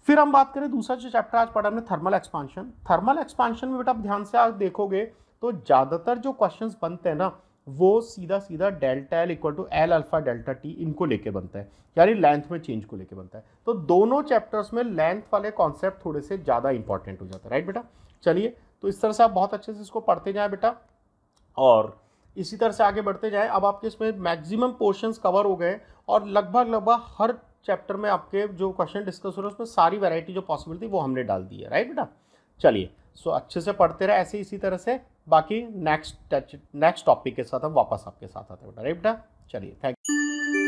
Speaker 1: फिर हम बात करें दूसरा जो चैप्टर आज पढ़ा हमने थर्मल एक्सपांशन थर्मल एक्सपांशन में बेटा आप ध्यान से आज देखोगे तो ज़्यादातर जो क्वेश्चन बनते हैं ना वो सीधा सीधा delta L equal to L alpha delta T इनको लेके बनता है यानी लेंथ में चेंज को लेके बनता है तो दोनों चैप्टर्स में लेंथ वाले कॉन्सेप्ट थोड़े से ज़्यादा इंपॉर्टेंट हो जाता है राइट बेटा चलिए तो इस तरह से आप बहुत अच्छे से इसको पढ़ते जाएँ बेटा और इसी तरह से आगे बढ़ते जाएँ अब आपके इसमें मैक्सिमम पोर्शंस कवर हो गए और लगभग लगभग हर चैप्टर में आपके जो क्वेश्चन डिस्कस हो रहे हैं उसमें सारी वैरायटी जो पॉसिबल थी वो हमने डाल दी है राइट बेटा चलिए सो अच्छे से पढ़ते रहे ऐसे इसी तरह से बाकी नेक्स्ट नेक्स्ट टॉपिक के साथ हम वापस आपके साथ आते हैं बेटा राइट बेटा चलिए थैंक यू